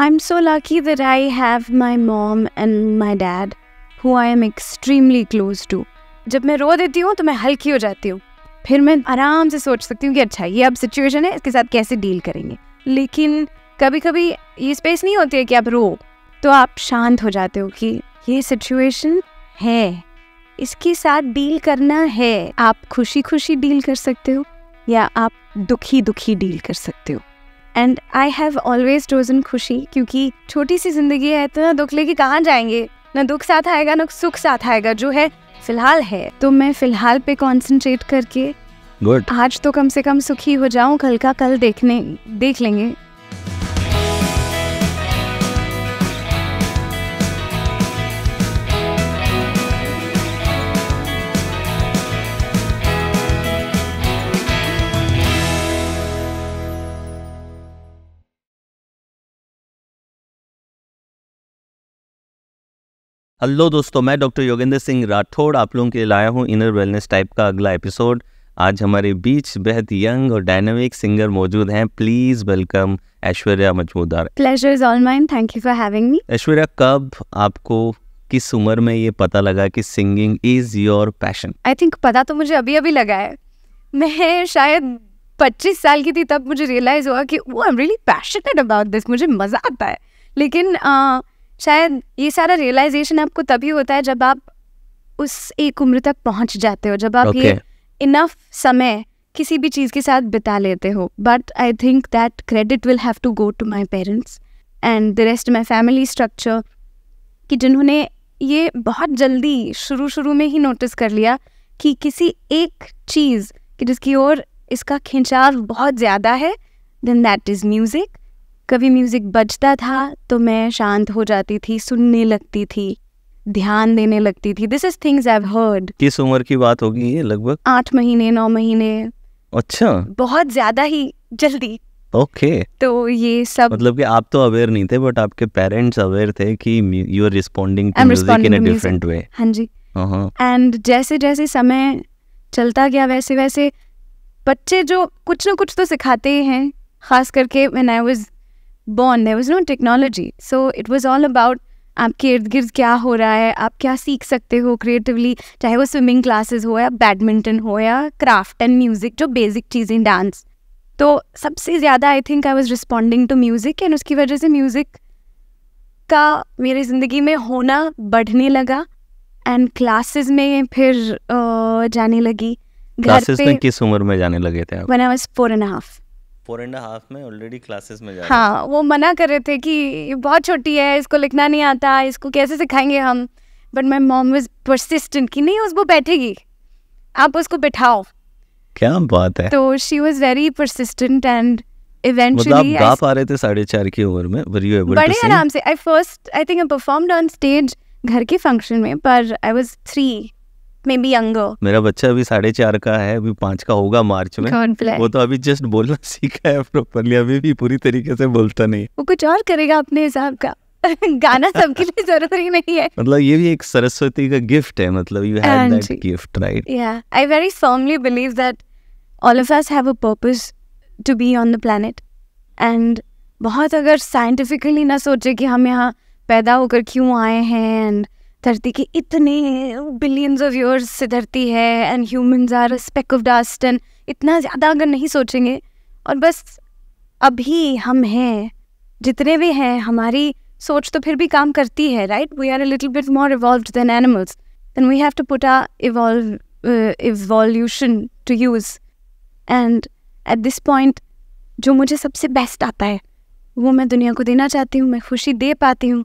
I'm so lucky that I have my mom and my dad, who I am extremely close to. जब मैं रो देती हूँ तो मैं हल्की हो जाती हूँ फिर मैं आराम से सोच सकती हूँ कि अच्छा ये अब सिचुएशन है इसके साथ कैसे डील करेंगे लेकिन कभी कभी ये स्पेस नहीं होती है कि आप रो तो आप शांत हो जाते हो कि ये सिचुएशन है इसके साथ डील करना है आप खुशी खुशी डील कर सकते हो या आप दुखी दुखी डील कर सकते हो and I have always chosen खुशी क्योंकि छोटी सी ज़िंदगी है तो ना दुख लेके कहाँ जाएंगे ना दुख साथ आएगा ना सुख साथ आएगा जो है फिलहाल है तो मैं फिलहाल पे कॉन्सेंट्रेट करके गुड आज तो कम से कम सुखी हो जाऊं कल का कल देखने देख लेंगे हेलो दोस्तों मैं डॉक्टर योगेंद्र सिंह राठौड़ आप लोगों के लिए लाया हूँ इनर वेलनेस टाइप का अगला एपिसोड आज हमारे बीच बेहद यंग और डायनामिक सिंगर मौजूद हैं please welcome Aishwarya Majumdar pleasure is all mine thank you for having me Aishwarya कब आपको किस उम्र में ये पता लगा कि singing is your passion I think पता तो मुझे अभी अभी लगा है मैं शायद पच्चीस साल की थी तब मुझे रियलाइज हुआ कि वो I am really passionate about this मुझे मज़ा आता है लेकिन uh, शायद ये सारा रियलाइजेशन आपको तभी होता है जब आप उस एक उम्र तक पहुंच जाते हो जब आप okay. ये इनफ समय किसी भी चीज़ के साथ बिता लेते हो but I think that credit will have to go to my parents and the rest my family structure कि जिन्होंने ये बहुत जल्दी शुरू शुरू में ही नोटिस कर लिया कि किसी एक चीज़ कि जिसकी ओर इसका खिंचाव बहुत ज़्यादा है देन दैट इज़ म्यूज़िक कभी म्यूज़िक बजता था तो मैं शांत हो जाती थी सुनने लगती थी ध्यान देने लगती थी this is things I have heard किस उम्र की बात होगी ये लगभग आठ महीने नौ महीने अच्छा बहुत ज्यादा ही जल्दी ओके okay. तो ये सब मतलब कि आप तो अवेयर नहीं थे बट आपके पेरेंट्स अवेयर थे कि you are responding to music in a different way हां जी एंड uh-huh. जैसे जैसे समय चलता गया वैसे वैसे बच्चे जो कुछ ना कुछ तो सिखाते ही हैं खास करके when I was born there was no technology so it was all about आपके इर्द गिर्द क्या हो रहा है आप क्या सीख सकते हो क्रिएटिवली चाहे वो स्विमिंग क्लासेस हो या बैडमिंटन हो या क्राफ्ट एंड म्यूज़िक जो बेसिक चीज़ें डांस तो सबसे ज़्यादा I think I was responding to music and उसकी वजह से म्यूज़िक का मेरी ज़िंदगी में होना बढ़ने लगा एंड क्लासेस में फिर uh, जाने लगी घर पे किस उम्र में जाने लगे थे when I was four and half four and half में ऑलरेडी क्लासेस में जा हाँ वो मना कर रहे थे कि बहुत छोटी है इसको लिखना नहीं आता इसको कैसे सिखाएंगे हम but my mom is persistent कि नहीं उसको बैठेगी आप उसको बैठाओ क्या बात है तो she was very persistent and Eventually, मतलब आप गा पा रहे थे साढ़े चार की उम्र में बड़े आराम से I first I think I performed on stage घर के फंक्शन में पर I was three maybe younger मेरा बच्चा अभी साढ़े चार का है अभी पाँच का होगा मार्च में वो तो अभी जस्ट बोलना सीखा है प्रॉपरली अभी भी पूरी तरीके से बोलता नहीं वो कुछ और करेगा अपने हिसाब का गाना सबके लिए जरूरी नहीं है मतलब ये भी एक सरस्वती का गिफ्ट है मतलब you have that gift right या I very firmly believe that all of us have a purpose to be on the planet and बहुत अगर साइंटिफिकली ना सोचे कि हम यहाँ पैदा होकर क्यों आए हैं एंड धरती के इतने बिलियंस ऑफ ईयर्स से धरती है and humans are speck of dust and इतना ज़्यादा अगर नहीं सोचेंगे और बस अभी हम हैं जितने भी हैं हमारी सोच तो फिर भी काम करती है right we are a little bit more evolve then animals then we have to put a evolution to use and at this point जो मुझे सबसे बेस्ट आता है वो मैं दुनिया को देना चाहती हूँ मैं खुशी दे पाती हूँ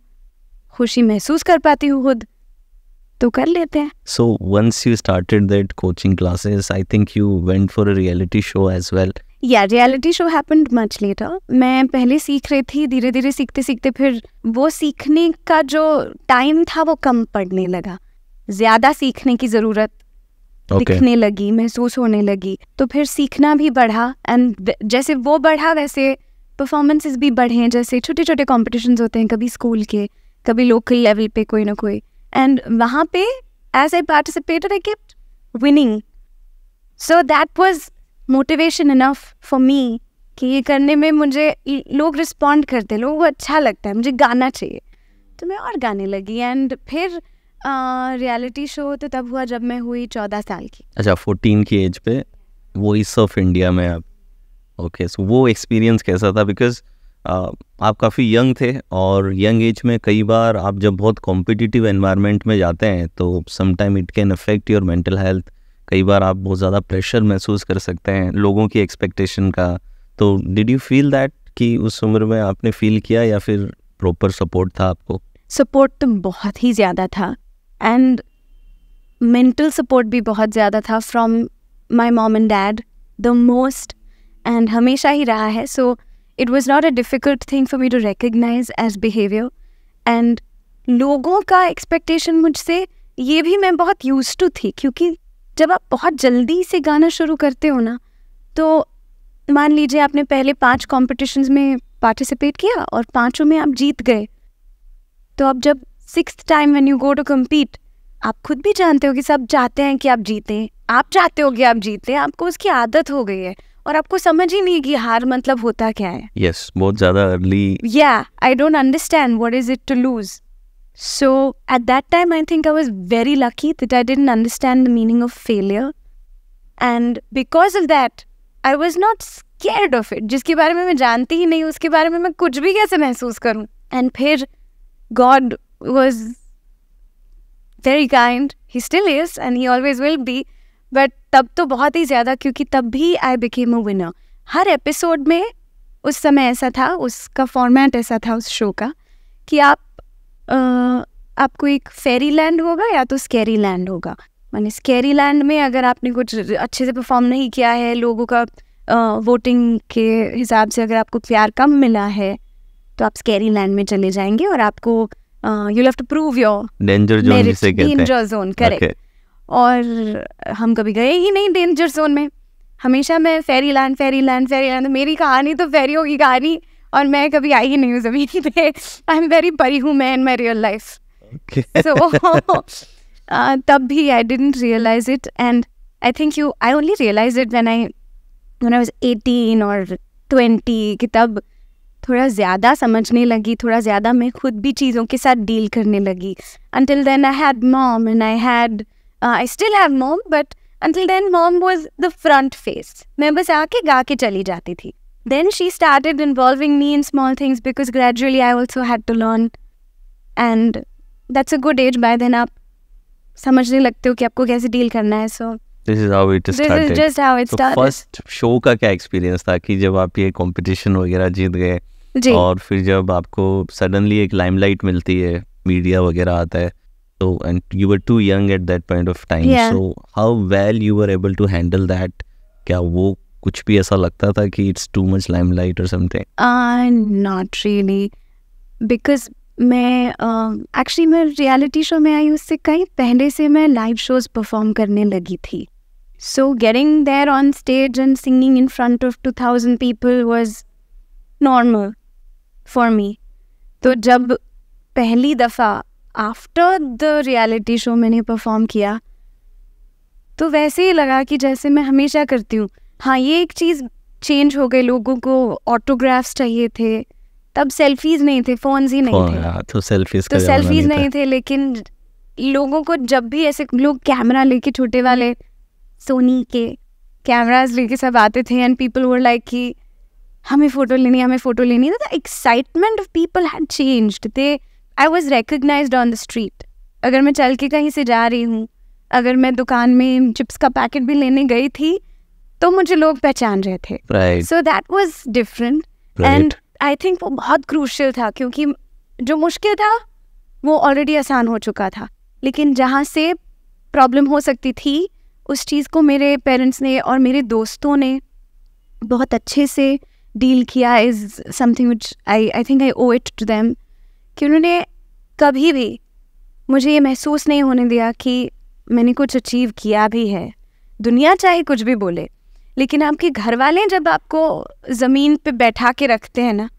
खुशी महसूस कर पाती हूँ खुद तो कर लेते हैं so once you started that coaching classes I think you went for a reality show as well या reality show happened much later मैं पहले सीख रही थी धीरे धीरे सीखते सीखते फिर वो सीखने का जो टाइम था वो कम पड़ने लगा ज़्यादा सीखने की ज़रूरत okay. दिखने लगी महसूस होने लगी तो फिर सीखना भी बढ़ा एंड जैसे वो बढ़ा वैसे परफॉर्मेंसेस भी बढ़े जैसे छोटे छोटे कॉम्पिटिशन होते हैं कभी स्कूल के कभी लोकल लेवल पे कोई ना कोई एंड वहाँ पे as I participator I gift winning so that was motivation enough for me कि ये करने में मुझे लोग रिस्पॉन्ड करते हैं लोगों को अच्छा लगता है मुझे गाना चाहिए तो मैं और गाने लगी एंड फिर रियलिटी शो तो तब हुआ जब मैं हुई चौदह साल की अच्छा फोर्टीन की एज पे वॉइस ऑफ इंडिया में आप ओके सो वो एक्सपीरियंस कैसा था बिकॉज आप काफ़ी यंग थे और यंग एज में कई बार आप जब बहुत कॉम्पिटिटिव एनवायरनमेंट में जाते हैं तो sometime it can affect your mental health कई बार आप बहुत ज़्यादा प्रेशर महसूस कर सकते हैं लोगों की एक्सपेक्टेशन का तो डिड यू फील दैट कि उस उम्र में आपने फील किया या फिर प्रॉपर सपोर्ट था आपको सपोर्ट तो बहुत ही ज़्यादा था एंड मेंटल सपोर्ट भी बहुत ज़्यादा था from my mom and dad the most and हमेशा ही रहा है so so, it was not a difficult thing for me to recognise as behaviour and लोगों का एक्सपेक्टेशन मुझसे ये भी मैं बहुत यूज टू थी क्योंकि जब आप बहुत जल्दी से गाना शुरू करते हो ना तो मान लीजिए आपने पहले पांच कॉम्पिटिशन्स में पार्टिसिपेट किया और पांचों में आप जीत गए तो अब जब six time when you go to compete आप खुद भी जानते हो कि सब चाहते हैं कि आप जीतें आप चाहते हो कि आप जीतें आपको उसकी आदत हो गई है और आपको समझ ही नहीं कि हार मतलब होता क्या है यस बहुत ज्यादा अर्ली या I don't understand what is it to lose so at that time I think I was very lucky that I didn't understand the meaning of failure and because of that I was not scared of it जिसके बारे में मैं जानती ही नहीं उसके बारे में मैं कुछ भी कैसे महसूस करूँ एंड फिर God was very kind he still is and he always will be but तब तो बहुत ही ज़्यादा क्योंकि तब भी आई बिकेम अ विनर हर एपिसोड में उस समय ऐसा था उसका फॉर्मेट ऐसा था उस शो का कि आप आ, आपको एक फेरी लैंड होगा या तो स्केरी लैंड होगा मैंने स्केरी लैंड में अगर आपने कुछ अच्छे से परफॉर्म नहीं किया है लोगों का आ, वोटिंग के हिसाब से अगर आपको प्यार कम मिला है तो आप स्केरी लैंड में चले जाएंगे और आपको you have to prove your danger zone correct और हम कभी गए ही नहीं डेंजर जोन में हमेशा मैं fairy land fairy land fairy land मेरी कहानी तो फेरियों की कहानी और मैं कभी आई ही नहीं हूँ जमीन पे आई एम वेरी परी हूँ मैं इन माई रियल लाइफ सो तब भी I didn't realise it and I think you I only realise it when I won I eighteen और ट्वेंटी कि तब थोड़ा ज़्यादा समझने लगी थोड़ा ज़्यादा मैं खुद भी चीज़ों के साथ डील करने लगी until then I had mom and I had uh, I still have mom, but until then, mom was the front face. मैं बस आके गा के चली जाती थी Then she started involving me in small things because gradually I also had to learn. And that's a good age. By then, आप समझने लगते हो कि आपको कैसे डील करना है so this is how it this is just how it started first show का क्या एक्सपीरियंस था कि जब आप ये कंपटीशन वगैरह जीत गए जी. और फिर जब आपको सडनली एक लाइमलाइट मिलती है मीडिया वगैरह आता है So, and you were too young at that point of time. Yeah. So, how well you were able to handle that? क्या वो कुछ भी ऐसा लगता था कि it's too much limelight or something? Uh, not really, because मैं actually uh, मैं रियलिटी शो में आई उससे कहीं पहले से मैं लाइव शोज परफॉर्म करने लगी थी so getting there on stage and singing in front of two thousand people was normal for me तो जब पहली दफ़ा आफ्टर द रियलिटी शो मैंने परफॉर्म किया तो वैसे ही लगा कि जैसे मैं हमेशा करती हूँ हाँ ये एक चीज़ चेंज हो गई लोगों को ऑटोग्राफ्स चाहिए थे तब सेल्फीज नहीं थे फोन ही नहीं हाँ थे तो सेल्फीज तो सेल्फीज नहीं थे लेकिन लोगों को जब भी ऐसे लोग कैमरा लेके छोटे वाले सोनी के कैमराज लेके सब आते थे एंड पीपल वर लाइक कि हमें फ़ोटो लेनी हमें फ़ोटो लेनी the excitement of people had changed they I was recognise on the street अगर मैं चल के कहीं से जा रही हूँ अगर मैं दुकान में चिप्स का पैकेट भी लेने गई थी तो मुझे लोग पहचान रहे थे so that was different and I think वो बहुत क्रूशल था क्योंकि जो मुश्किल था वो ऑलरेडी आसान हो चुका था लेकिन जहाँ से प्रॉब्लम हो सकती थी उस चीज़ को मेरे पेरेंट्स ने और मेरे दोस्तों ने बहुत अच्छे से डील किया is something which I I think I owe it to them कि उन्होंने कभी भी मुझे ये महसूस नहीं होने दिया कि मैंने कुछ अचीव किया भी है दुनिया चाहे कुछ भी बोले लेकिन आपके घर वाले जब आपको ज़मीन पे बैठा के रखते हैं ना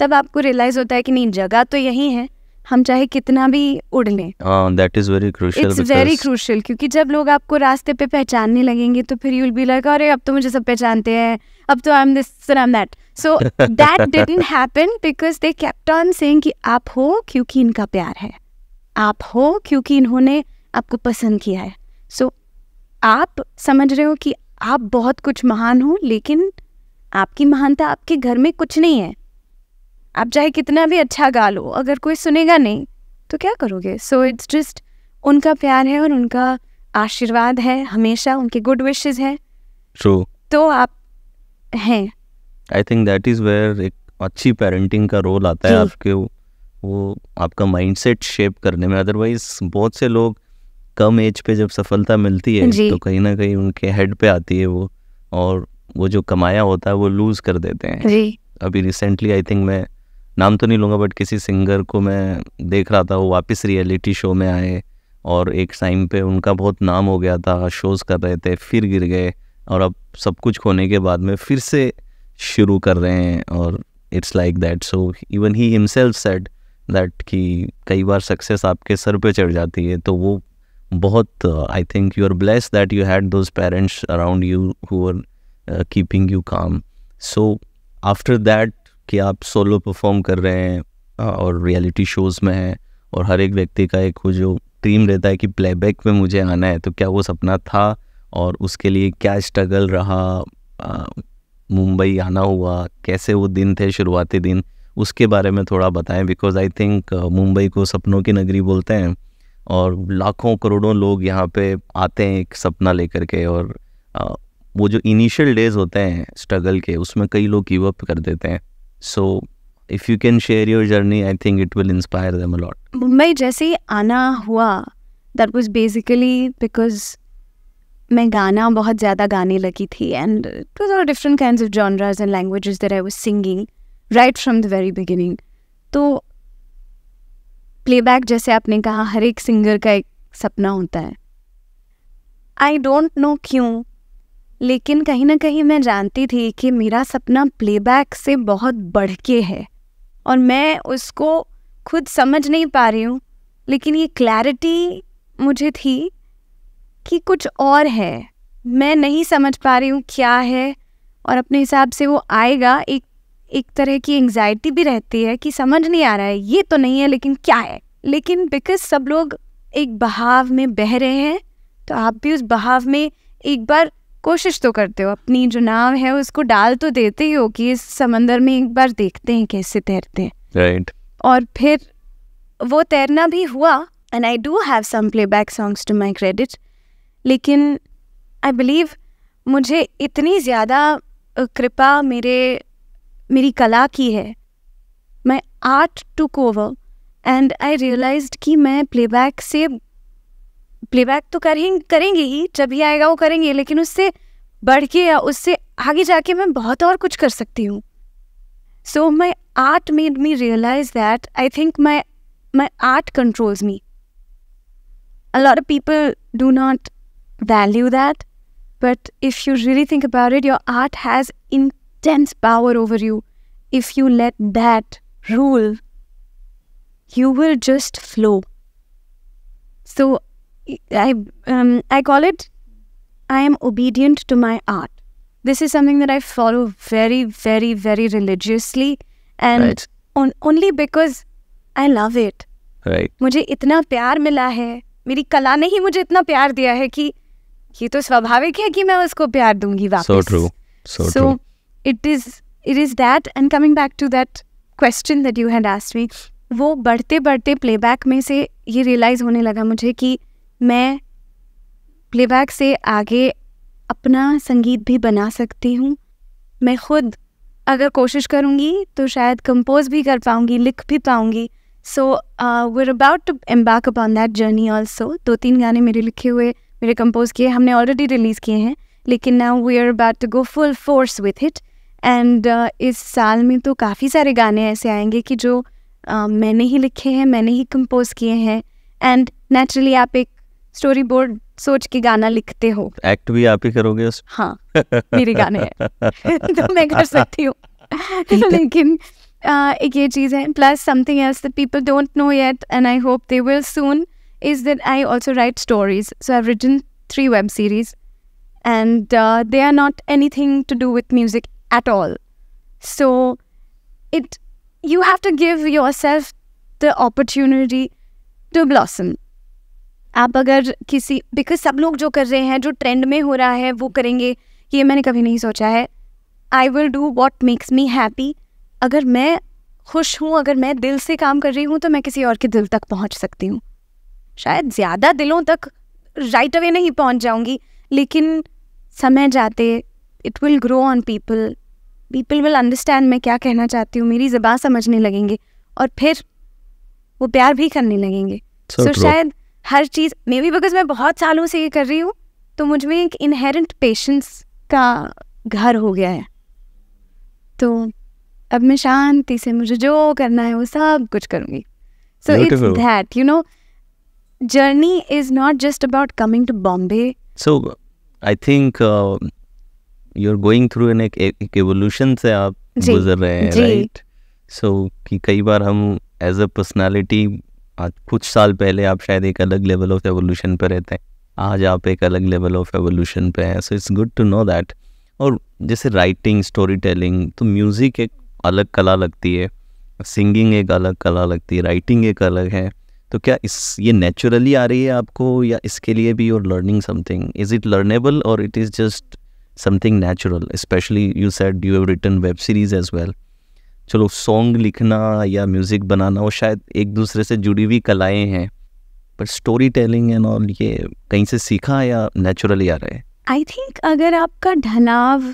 तब आपको रियलाइज़ होता है कि नहीं जगह तो यही है हम चाहे कितना भी उड़ लें that is very crucial it's very crucial क्योंकि जब लोग आपको रास्ते पे पहचानने लगेंगे तो फिर यूल बी लाइक अरे अब तो मुझे सब पहचानते हैं अब तो I am this I am that so that didn't happen because they kept on saying कि आप हो क्योंकि इनका प्यार है आप हो क्योंकि इन्होंने आपको पसंद किया है सो so, आप समझ रहे हो कि आप बहुत कुछ महान हो लेकिन आपकी महानता आपके घर में कुछ नहीं है आप चाहे कितना भी अच्छा गा लो अगर कोई सुनेगा नहीं तो क्या करोगे सो इट्स जस्ट उनका प्यार है और उनका आशीर्वाद है हमेशा उनके गुड विशेज हैं ट्रू तो आप हैं I think that is where एक अच्छी पेरेंटिंग का रोल आता है आपके वो आपका माइंडसेट शेप करने में अदरवाइज बहुत से लोग कम एज पे जब सफलता मिलती है तो कहीं ना कहीं उनके हेड पे आती है वो और वो जो कमाया होता है वो लूज कर देते हैं अभी रिसेंटली आई थिंक मैं नाम तो नहीं लूँगा बट किसी सिंगर को मैं देख रहा था वो वापस रियलिटी शो में आए और एक टाइम पे उनका बहुत नाम हो गया था शोज़ कर रहे थे फिर गिर गए और अब सब कुछ खोने के बाद में फिर से शुरू कर रहे हैं और it's like that so even he himself said that कि कई बार सक्सेस आपके सर पे चढ़ जाती है तो वो बहुत I think you are blessed that you had those parents around you who are keeping you calm so after that कि आप सोलो परफॉर्म कर रहे हैं और रियलिटी शोज़ में हैं और हर एक व्यक्ति का एक वो जो ड्रीम रहता है कि प्लेबैक में मुझे आना है तो क्या वो सपना था और उसके लिए क्या स्ट्रगल रहा मुंबई आना हुआ कैसे वो दिन थे शुरुआती दिन उसके बारे में थोड़ा बताएं बिकॉज आई थिंक मुंबई को सपनों की नगरी बोलते हैं और लाखों करोड़ों लोग यहाँ पे आते हैं एक सपना लेकर के और आ, वो जो इनिशियल डेज होते हैं स्ट्रगल के उसमें कई लोग गिव अप कर देते हैं so if you can share your journey I think it will inspire them a lot Mumbai जैसे ही आना हुआ दैट वॉज बेसिकली बिकॉज मैं गाना बहुत ज़्यादा गाने लगी थी and it was all different kind of genres and language there I was singing right from the very beginning तो प्लेबैक जैसे आपने कहा हर एक सिंगर का एक सपना होता है आई डोंट नो क्यों लेकिन कहीं ना कहीं मैं जानती थी कि मेरा सपना प्लेबैक से बहुत बढ़ के है और मैं उसको खुद समझ नहीं पा रही हूँ लेकिन ये क्लैरिटी मुझे थी कि कुछ और है मैं नहीं समझ पा रही हूँ क्या है और अपने हिसाब से वो आएगा एक एक तरह की एंजाइटी भी रहती है कि समझ नहीं आ रहा है ये तो नहीं है लेकिन क्या है लेकिन बिकॉज सब लोग एक बहाव में बह रहे हैं तो आप भी उस बहाव में एक बार कोशिश तो करते हो अपनी जो नाव है उसको डाल तो देते ही हो कि इस समंदर में एक बार देखते हैं कैसे तैरते हैं राइट और फिर वो तैरना भी हुआ and I do have some playback songs to my credit लेकिन आई बिलीव मुझे इतनी ज़्यादा कृपा मेरे मेरी कला की है मैं art to cover and I realise कि मैं प्लेबैक से प्लेबैक तो करें करेंगे ही जब ही आएगा वो करेंगे लेकिन उससे बढ़ के या उससे आगे जाके मैं बहुत और कुछ कर सकती हूँ so my art made me realise that I think my my art controls me a lot of people do not value that but if you really think about it your art has intense power over you if you let that rule you will just flow so I um, I call it I am obedient to my art. This is something that I follow very very very religiously and right. on, only because I love it. Right. मुझे इतना प्यार मिला है मेरी कला ने ही मुझे इतना प्यार दिया है कि ये तो स्वाभाविक है कि मैं उसको प्यार दूंगी वापस So so So, so true it is it is that and coming back to that question that you had asked me, वो बढ़ते बढ़ते प्लेबैक में से ये रियलाइज होने लगा मुझे कि मैं प्लेबैक से आगे अपना संगीत भी बना सकती हूँ मैं खुद अगर कोशिश करूँगी तो शायद कंपोज भी कर पाऊँगी लिख भी पाऊँगी so we about to embark upon that journey also दो तीन गाने मेरे लिखे हुए मेरे कंपोज किए हमने ऑलरेडी रिलीज़ किए हैं लेकिन now we are about to go full force with it and इस साल में तो काफ़ी सारे गाने ऐसे आएंगे कि जो uh, मैंने ही लिखे हैं मैंने ही कंपोज किए हैं एंड नेचुरली आप एक स्टोरी बोर्ड सोच के गाना लिखते हो एक्ट भी आप ही करोगे उस हाँ मेरे गाने हैं तो मैं कर सकती हूँ लेकिन आ, एक ये चीज़ है plus something else that people don't know yet and I hope they will soon is that I also write stories so I written three web series and they are not thing to do with music at all so it you have to give yourself the opportunity to blossom आप अगर किसी because सब लोग जो कर रहे हैं जो ट्रेंड में हो रहा है वो करेंगे ये मैंने कभी नहीं सोचा है I will do what makes me happy अगर मैं खुश हूँ अगर मैं दिल से काम कर रही हूँ तो मैं किसी और के दिल तक पहुँच सकती हूँ शायद ज़्यादा दिलों तक राइट अवे नहीं पहुँच जाऊँगी लेकिन समय जाते it will grow on people people will understand मैं क्या कहना चाहती हूँ मेरी ज़बान समझने लगेंगे और फिर वो प्यार भी करने लगेंगे सो so so शायद हर चीज़ मे बी बिकॉज मैं बहुत सालों से ये कर रही हूँ तो मुझ में एक इनहेरेंट पेशेंस का घर हो गया है तो अब मैं शांति से मुझे जो करना है वो सब कुछ करूँगी so it's that you know journey is not just about coming to Bombay so I think you are going through an एक एवोल्यूशन से आप गुजर रहे हैं राइट सो कि कई बार हम एज अ पर्सनालिटी आज कुछ साल पहले आप शायद एक अलग लेवल ऑफ एवोल्यूशन पे रहते हैं आज आप एक अलग लेवल ऑफ एवोल्यूशन पे हैं so it's good to know that और जैसे राइटिंग स्टोरी टेलिंग तो म्यूज़िक एक अलग कला लगती है सिंगिंग एक अलग कला लगती है राइटिंग एक अलग है तो क्या इस ये नेचुरली आ रही है आपको या इसके लिए भी your learning something is it learnable और it is just something natural specially you said you have written web series as well चलो सॉन्ग लिखना या म्यूज़िक बनाना वो शायद एक दूसरे से जुड़ी हुई कलाएं हैं पर स्टोरी टेलिंग एंड ऑल ये कहीं से सीखा या नेचुरली आ रहा है आई थिंक अगर आपका ढलाव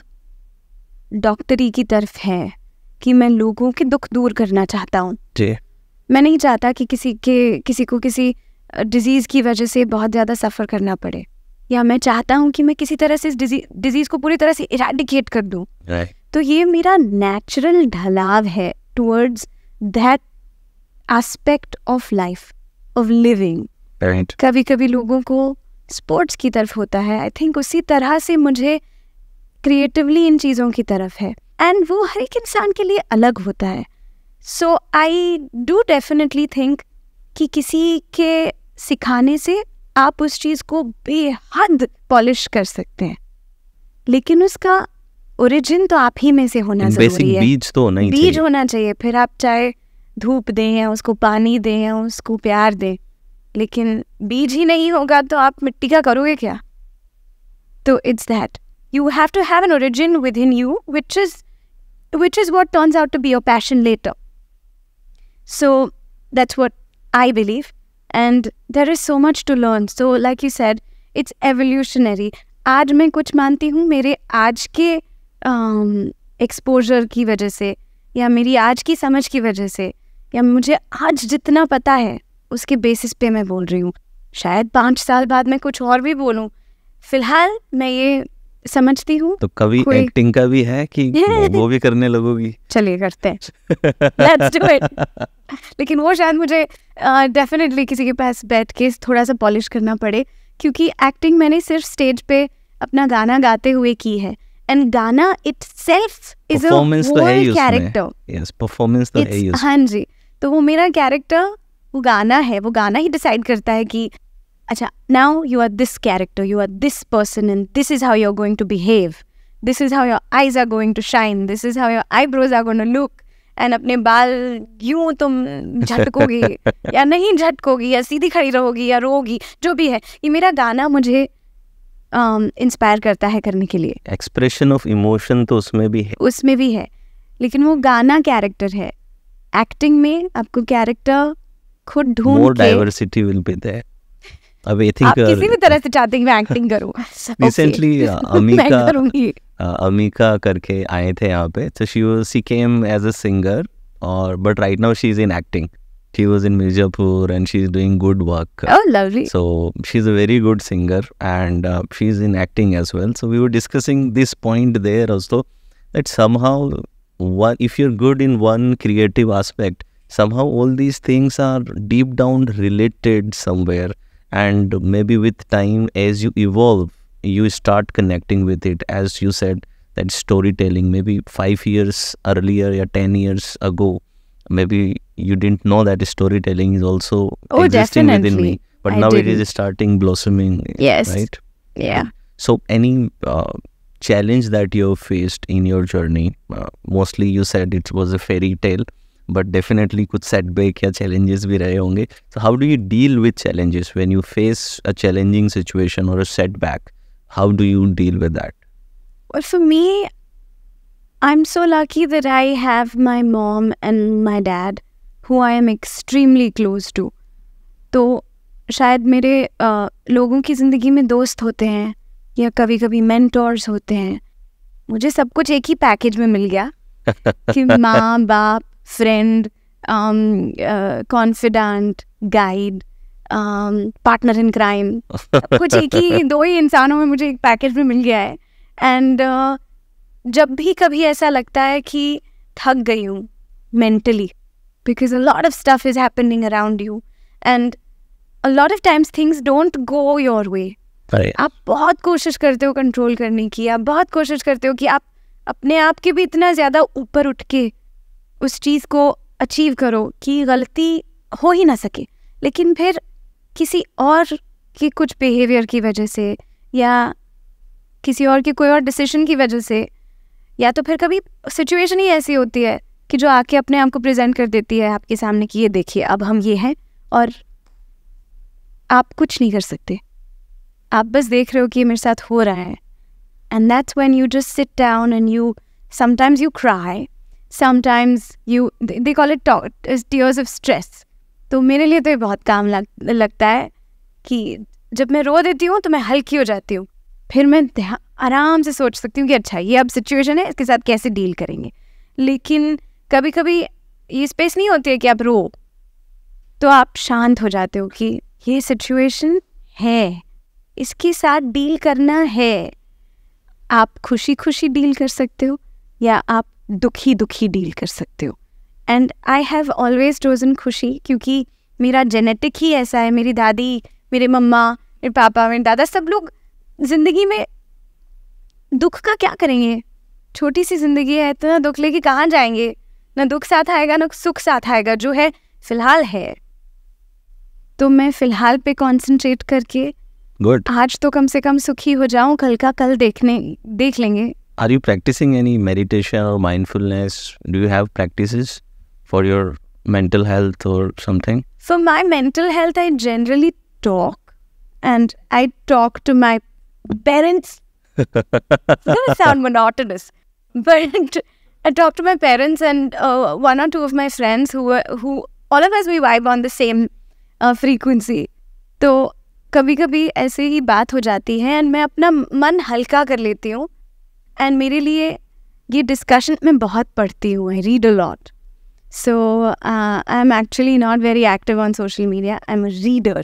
डॉक्टरी की तरफ है कि मैं लोगों के दुख दूर करना चाहता हूँ जी मैं नहीं चाहता कि किसी के किसी को किसी डिजीज़ की वजह से बहुत ज़्यादा सफ़र करना पड़े या मैं चाहता हूँ कि मैं किसी तरह से इस डिजीज़ को पूरी तरह से इराडिकेट कर दूँ right. तो ये मेरा नेचुरल ढलाव है towards that aspect of life of living कभी कभी लोगों को स्पोर्ट्स की तरफ होता है आई थिंक उसी तरह से मुझे क्रिएटिवली इन चीज़ों की तरफ है एंड वो हर एक इंसान के लिए अलग होता है so I do definitely think कि किसी के सिखाने से आप उस चीज़ को बेहद पॉलिश कर सकते हैं लेकिन उसका ओरिजिन तो आप ही में से होना जरूरी है बीज तो नहीं बीज होना चाहिए फिर आप चाहे धूप दें या उसको पानी दें या उसको प्यार दें लेकिन बीज ही नहीं होगा तो आप मिट्टी का करोगे क्या तो it's that you have to have an origin within you which is which is what turns out to be your passion later so that's what I believe and there is so much to learn so like you said it's evolutionary आज मैं कुछ मानती हूँ मेरे आज के exposure की वजह से या मेरी आज की समझ की वजह से या मुझे आज जितना पता है उसके बेसिस पे मैं बोल रही हूँ शायद पाँच साल बाद मैं कुछ और भी बोलूँ फिलहाल मैं ये समझती हूँ तो कभी एक्टिंग का भी है कि वो भी करने लगोगी चलिए करते हैं लेट्स डू इट लेकिन वो शायद मुझे डेफिनेटली uh, किसी के पास बैठ के थोड़ा सा पॉलिश करना पड़े क्योंकि एक्टिंग मैंने सिर्फ स्टेज पे अपना गाना गाते हुए की है एंड गाना self is a character yes तो जी तो वो मेरा कैरेक्टर वो गाना है वो गाना ही डिसाइड करता है कि अच्छा now you are this character you are this person and this is how you are going to behave this is how your eyes are going to shine this is how your eyebrows are going to look and अपने बाल यूं तुम झटकोगी या नहीं झटकोगी या सीधी खड़ी रहोगी या रोगी जो भी है ये मेरा गाना मुझे इंस्पायर um, करता है करने के लिए एक्सप्रेशन ऑफ इमोशन तो उसमें भी है उसमें भी है लेकिन वो गाना कैरेक्टर है एक्टिंग में आपको कैरेक्टर खुद ढूंढ more diversity will be there अब आई थिंक uh, किसी भी तरह से चाहते हैं मैं एक्टिंग करूं uh, रिसेंटली uh, करके आए थे यहाँ पे तो she came as a singer और but right now she is in acting she was in Mirzapur and she's doing good work. Oh, lovely. So she's a very good singer and uh, she's in acting as well. So we were discussing this point there also that somehow one, if you're good in one creative aspect, somehow all these things are deep down related somewhere. And maybe with time, as you evolve, you start connecting with it. As you said, that storytelling, maybe five years earlier or 10 years ago, maybe you didn't know that storytelling is also oh, existing definitely. within me but I now didn't. it is starting blossoming yes right yeah so any uh, challenge that you faced in your journey uh, mostly you said it was a fairy tale but definitely could setback या challenges भी रहे होंगे so how do you deal with challenges when you face a challenging situation or a setback how do you deal with that well for me I'm so lucky that I have my mom and my dad, who I am extremely close to. तो शायद मेरे लोगों की ज़िंदगी में दोस्त होते हैं या कभी कभी मैंटोर्स होते हैं मुझे सब कुछ एक ही पैकेज में मिल गया कि माँ बाप friend confidant guide partner in crime कुछ एक ही दो ही इंसानों में मुझे एक पैकेज में मिल गया है एंड uh, जब भी कभी ऐसा लगता है कि थक गई हूँ mentally because a lot of stuff is happening around you and a lot of times things don't go your way आप बहुत कोशिश करते हो कंट्रोल करने की आप बहुत कोशिश करते हो कि आप अपने आप के भी इतना ज़्यादा ऊपर उठ के उस चीज़ को अचीव करो कि गलती हो ही ना सके लेकिन फिर किसी और के कुछ बिहेवियर की वजह से या किसी और के कोई और डिसीजन की वजह से या तो फिर कभी सिचुएशन ही ऐसी होती है कि जो आके अपने आप को प्रेजेंट कर देती है आपके सामने कि ये देखिए अब हम ये हैं और आप कुछ नहीं कर सकते आप बस देख रहे हो कि ये मेरे साथ हो रहा है and that's when you just sit down and you sometimes you cry sometimes you they call it tears of stress तो मेरे लिए तो ये बहुत काम लग, लगता है कि जब मैं रो देती हूँ तो मैं हल्की हो जाती हूँ फिर मैं आराम से सोच सकती हूँ कि अच्छा ये अब सिचुएशन है इसके साथ कैसे डील करेंगे लेकिन कभी कभी ये स्पेस नहीं होती है कि आप रो तो आप शांत हो जाते हो कि ये सिचुएशन है इसके साथ डील करना है आप खुशी खुशी डील कर सकते हो या आप दुखी दुखी डील कर सकते हो and I have always chosen खुशी क्योंकि मेरा जेनेटिक ही ऐसा है मेरी दादी मेरे मम्मा मेरे पापा मेरे दादा सब लोग ज़िंदगी में दुख का क्या करेंगे छोटी सी जिंदगी है इतना दुख लेके कहाँ जाएंगे ना दुख साथ आएगा ना सुख साथ आएगा जो है फिलहाल है तो मैं फिलहाल पे कंसंट्रेट करके गुड आज तो कम से कम सुखी हो जाऊं कल का कल देखने देख लेंगे are you practising any meditation और mindfulness do you have practices for your mental health और something for my mental health I generally talk and I talk to my parents it's going to sound monotonous. But I talked to my parents and uh, one or two of my friends who were, who all of us we vibe on the same uh, frequency. So, कभी कभी ऐसे ही बात हो जाती है and मैं अपना मन हल्का कर लेती हूँ एंड मेरे लिए ये डिस्कशन मैं बहुत पढ़ती हूँ I read a lot so I am actually not very active on social media I am a reader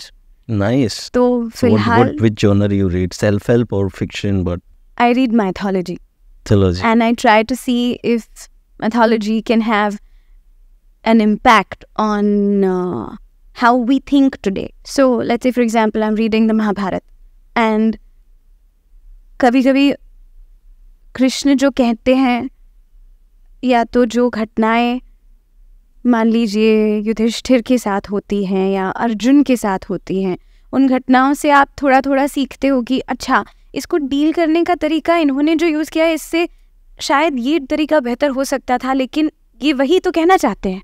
nice तो फिलहाल which genre you read self help और fiction but I read mythology mythology and i try to see if mythology can have an impact on uh, how we think today so let's say for example i'm reading the mahabharat and कभी कभी कृष्ण जो कहते हैं या तो जो घटनाएं मान लीजिए युधिष्ठिर के साथ होती हैं या अर्जुन के साथ होती हैं उन घटनाओं से आप थोड़ा थोड़ा सीखते हो कि अच्छा इसको डील करने का तरीका इन्होंने जो यूज़ किया है इससे शायद ये तरीका बेहतर हो सकता था लेकिन ये वही तो कहना चाहते हैं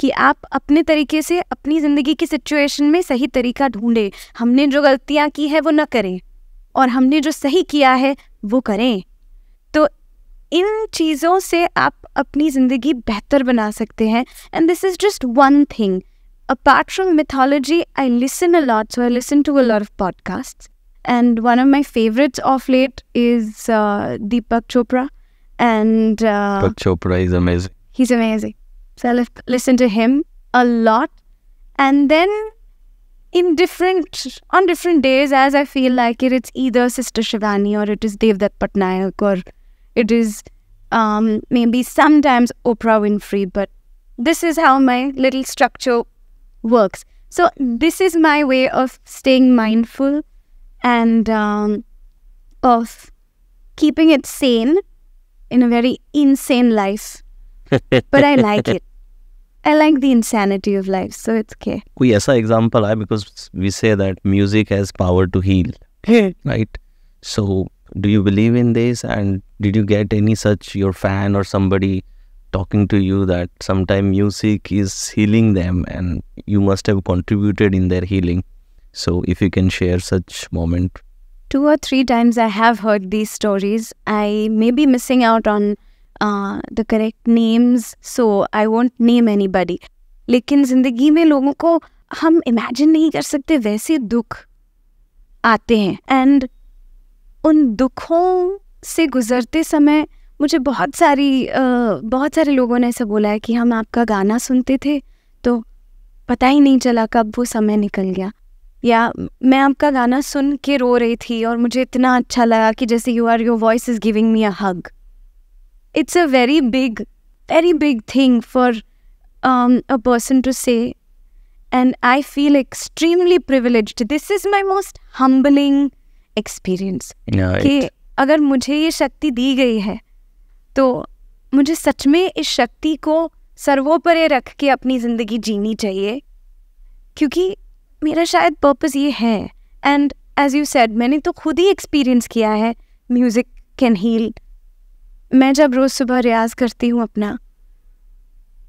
कि आप अपने तरीके से अपनी ज़िंदगी की सिचुएशन में सही तरीका ढूंढें हमने जो गलतियाँ की है वो ना करें और हमने जो सही किया है वो करें तो इन चीज़ों से आप अपनी ज़िंदगी बेहतर बना सकते हैं and this is just one thing apart from mythology I listen a lot so I listen to a lot of podcast and one of my favourites of late is Deepak Chopra and uh, uh, Chopra is amazing. He's amazing. So I listen to him a lot, and then in different on different days, as I feel like it, it's either Sister Shivani or it is Devdat Patnaik or it is um, maybe sometimes Oprah Winfrey, but this is how my little structure works. So, this is my way of staying mindful and um, of keeping it sane in a very insane life. but I like it. I like the insanity of life, so it's okay. कोई ऐसा example है because we say that music has power to heal, right? So do you believe in this and did you get any such your fan or somebody talking to you that sometime music is healing them and you must have contributed in their healing so if you can share such moment two or three times i have heard these stories i may be missing out on uh, the correct names so i won't name anybody लेकिन जिंदगी में लोगों को हम imagine नहीं कर सकते वैसे दुख आते हैं एंड उन दुखों से गुजरते समय मुझे बहुत सारी बहुत सारे लोगों ने ऐसा बोला है कि हम आपका गाना सुनते थे तो पता ही नहीं चला कब वो समय निकल गया या मैं आपका गाना सुन के रो रही थी और मुझे इतना अच्छा लगा कि जैसे you are your voice is giving me a hug it's a very big very big thing for a person to say and I feel extremely privilege this is my most humbling experience कि अगर मुझे ये शक्ति दी गई है तो मुझे सच में इस शक्ति को सर्वोपरि रख के अपनी ज़िंदगी जीनी चाहिए क्योंकि मेरा शायद पर्पस ये है एंड एज़ यू सेड मैंने तो खुद ही एक्सपीरियंस किया है म्यूज़िक कैन हील मैं जब रोज़ सुबह रियाज करती हूँ अपना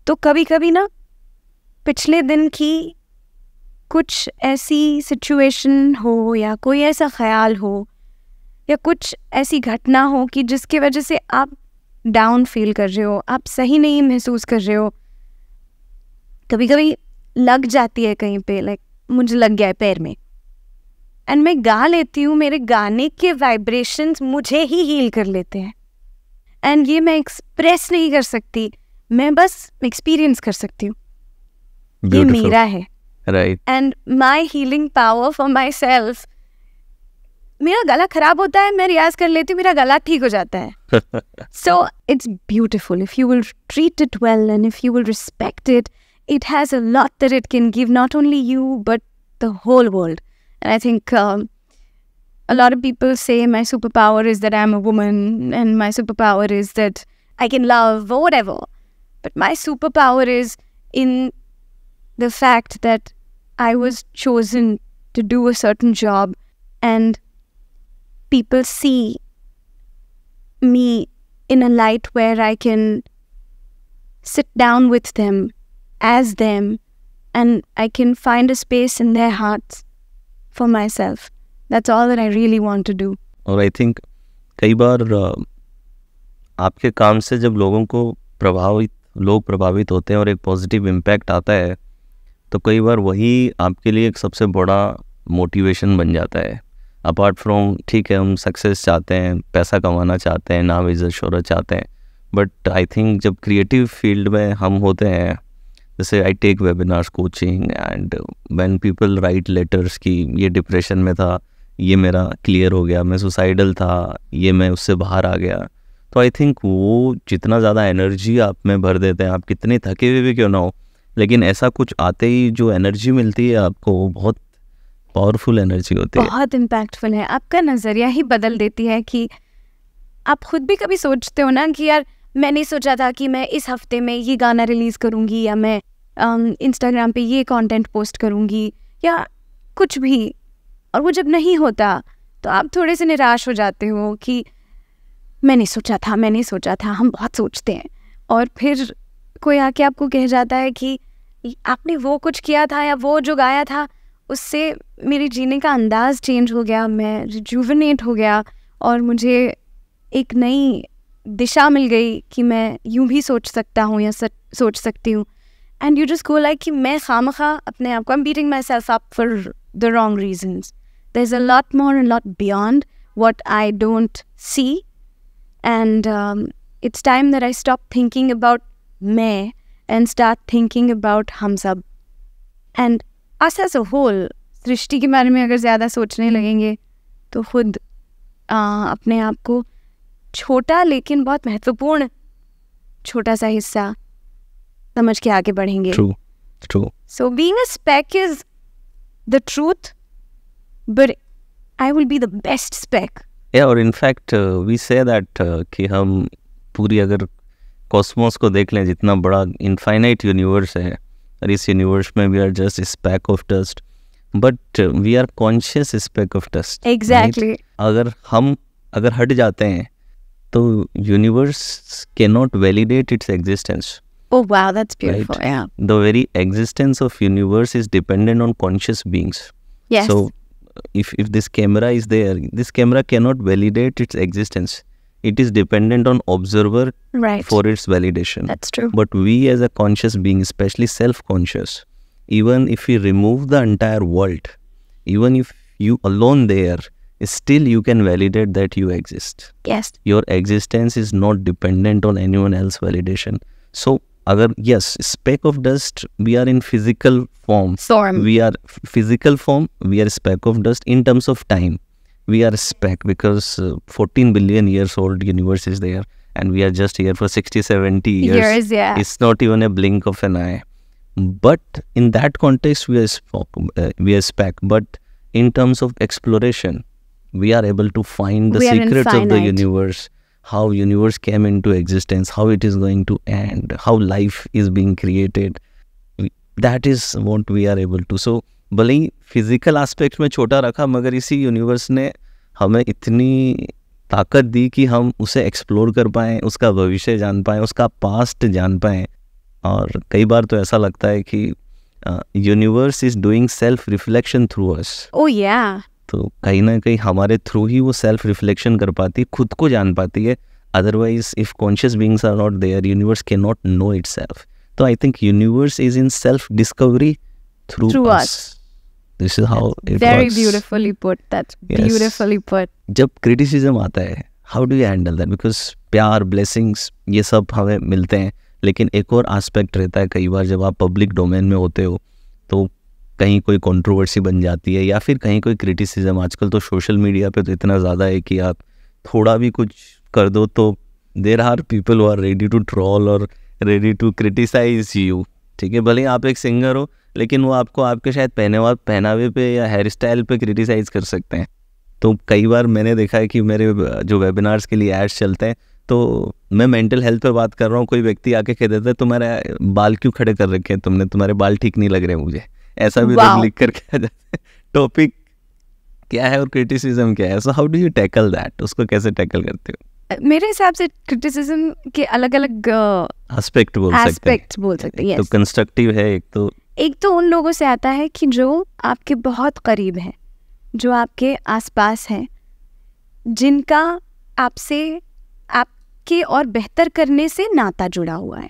तो कभी कभी ना पिछले दिन की कुछ ऐसी सिचुएशन हो या कोई ऐसा ख्याल हो या कुछ ऐसी घटना हो कि जिसके वजह से आप डाउन फील कर रहे हो आप सही नहीं महसूस कर रहे हो कभी कभी लग जाती है कहीं पे लाइक मुझे लग गया है पैर में एंड मैं गा लेती हूँ मेरे गाने के वाइब्रेशंस मुझे ही हील कर लेते हैं एंड ये मैं एक्सप्रेस नहीं कर सकती मैं बस एक्सपीरियंस कर सकती हूँ ये मेरा है and my healing power for myself मेरा गला खराब होता है मैं रियाज कर लेती हूँ मेरा गला ठीक हो जाता है so it's beautiful if you will treat it well and if you will respect it it has a lot that it can give not only you but the whole world and I think a lot of people say my superpower is that I'm a woman and my superpower is that I can love or whatever. But my superpower is in the fact that I was chosen to do a certain job and people see me in a light where I can sit down with them as them and I can find a space in their hearts for myself. That's all that I really want to do. Or I think, कई आपके काम से जब लोगों को प्रभावित लोग प्रभावित होते हैं और एक पॉजिटिव इम्पैक्ट आता है तो कई बार वही आपके लिए एक सबसे बड़ा मोटिवेशन बन जाता है अपार्ट फ्रॉम ठीक है हम सक्सेस चाहते हैं पैसा कमाना चाहते हैं नाम इज़्ज़त शोरत चाहते हैं बट आई थिंक जब क्रिएटिव फील्ड में हम होते हैं जैसे I take webinars coaching and when people write letters की ये डिप्रेशन में था ये मेरा क्लियर हो गया मैं सुसाइडल था ये मैं उससे बाहर आ गया तो आई थिंक वो जितना ज़्यादा एनर्जी आप में भर देते हैं आप कितने थके हुए भी क्यों ना हो लेकिन ऐसा कुछ आते ही जो एनर्जी मिलती है आपको वो बहुत पावरफुल एनर्जी होती है बहुत इम्पैक्टफुल है आपका नज़रिया ही बदल देती है कि आप खुद भी कभी सोचते हो ना कि यार मैंने सोचा था कि मैं इस हफ्ते में ये गाना रिलीज़ करूँगी या मैं इंस्टाग्राम पे ये कंटेंट पोस्ट करूँगी या कुछ भी और वो जब नहीं होता तो आप थोड़े से निराश हो जाते हो कि मैंने सोचा था मैंने सोचा था हम बहुत सोचते हैं और फिर कोई आके आपको कह जाता है कि आपने वो कुछ किया था या वो जो गाया था उससे मेरे जीने का अंदाज़ चेंज हो गया मैं रिजूवनेट हो गया और मुझे एक नई दिशा मिल गई कि मैं यूँ भी सोच सकता हूँ या सच सोच सकती हूँ and you just go like कि मैं खाम खा अपने आप को am beating myself up for the wrong reasons the is a lot more and lot beyond what I don't see and it's time that I stop thinking about मैं and start thinking about hum sab and us as a whole srishti ke bare mein agar zyada sochne lagenge to khud आ, अपने आप को छोटा लेकिन बहुत महत्वपूर्ण छोटा सा हिस्सा समझ के आगे बढ़ेंगे true. True. So being a speck is the truth, but I will be the best speck Yeah, or in fact, uh, we say that uh, ki hum puri agar cosmos को देख लें जितना बड़ा इनफाइनाइट यूनिवर्स है और इस universe में we are just speck of dust but we are conscious speck of dust exactly अगर हम अगर हट जाते हैं तो यूनिवर्स के not validate its existence Oh wow, that's beautiful. Right? Yeah. The very existence of universe is dependent on conscious beings. Yes. So if if this camera is there, this camera cannot validate its existence. it is dependent on observer right. for its validation. That's true. But we as a conscious being, especially self-conscious, even if we remove the entire world, even if you alone there, still you can validate that you exist. Yes. Your existence is not dependent on anyone else validation. So yes, speck of dust, we are in physical form. Storm. We are physical form. We are speck of dust in terms of time we are a speck because uh, 14 billion years old universe is there and we are just here for 60 70 years, years yeah. it's not even a blink of an eye but in that context we are uh, we are speck but in terms of exploration we are able to find the we secrets of the universe how universe came into existence how it is going to end how life is being created that is what we are able to so believe. Physical aspect में छोटा रखा मगर इसी universe ने हमें इतनी ताकत दी कि हम उसे एक्सप्लोर कर पाए उसका भविष्य जान पाए उसका पास्ट जान पाए और कई बार तो ऐसा लगता है कि universe is doing self reflection through us ओ या तो कहीं ना कहीं हमारे थ्रू ही वो सेल्फ रिफ्लेक्शन कर पाती है खुद को जान पाती है otherwise if conscious beings are not there universe के not know itself so I think universe is in self discovery through us this is how very put that's put जब क्रिटिसिज्म आता है how do you handle that because प्यार blessings ये सब हमें मिलते हैं लेकिन एक और एस्पेक्ट रहता है कई बार जब आप पब्लिक डोमेन में होते हो तो कहीं कोई कंट्रोवर्सी बन जाती है या फिर कहीं कोई क्रिटिसिज्म आजकल तो सोशल मीडिया पे तो इतना ज़्यादा है कि आप थोड़ा भी कुछ कर दो तो there are people are ready to troll और रेडी टू क्रिटिसाइज यू ठीक है भले आप एक सिंगर हो लेकिन वो आपको आपके शायद पहने वा पहनावे पे या हेयर स्टाइल पे क्रिटिसाइज़ कर सकते हैं तो कई बार मैंने देखा है कि मेरे जो वेबिनार्स के लिए एड्स चलते हैं तो मैं मेंटल हेल्थ पर बात कर रहा हूँ कोई व्यक्ति आके कह देता है तुम्हारे बाल क्यों खड़े कर रखे हैं तुमने तुम्हारे बाल ठीक नहीं लग रहे मुझे ऐसा भी लोग लिख करके आ टॉपिक क्या है और क्रिटिसिज्म क्या है so how do you tackle that उसको कैसे टैकल करते हो मेरे हिसाब से क्रिटिसिज्म के अलग अलग एस्पेक्ट बोल सकते हैं बोल सकते हैं तो कंस्ट्रक्टिव है एक तो एक तो उन लोगों से आता है कि जो आपके बहुत करीब हैं जो आपके आसपास हैं जिनका आपसे आपके और बेहतर करने से नाता जुड़ा हुआ है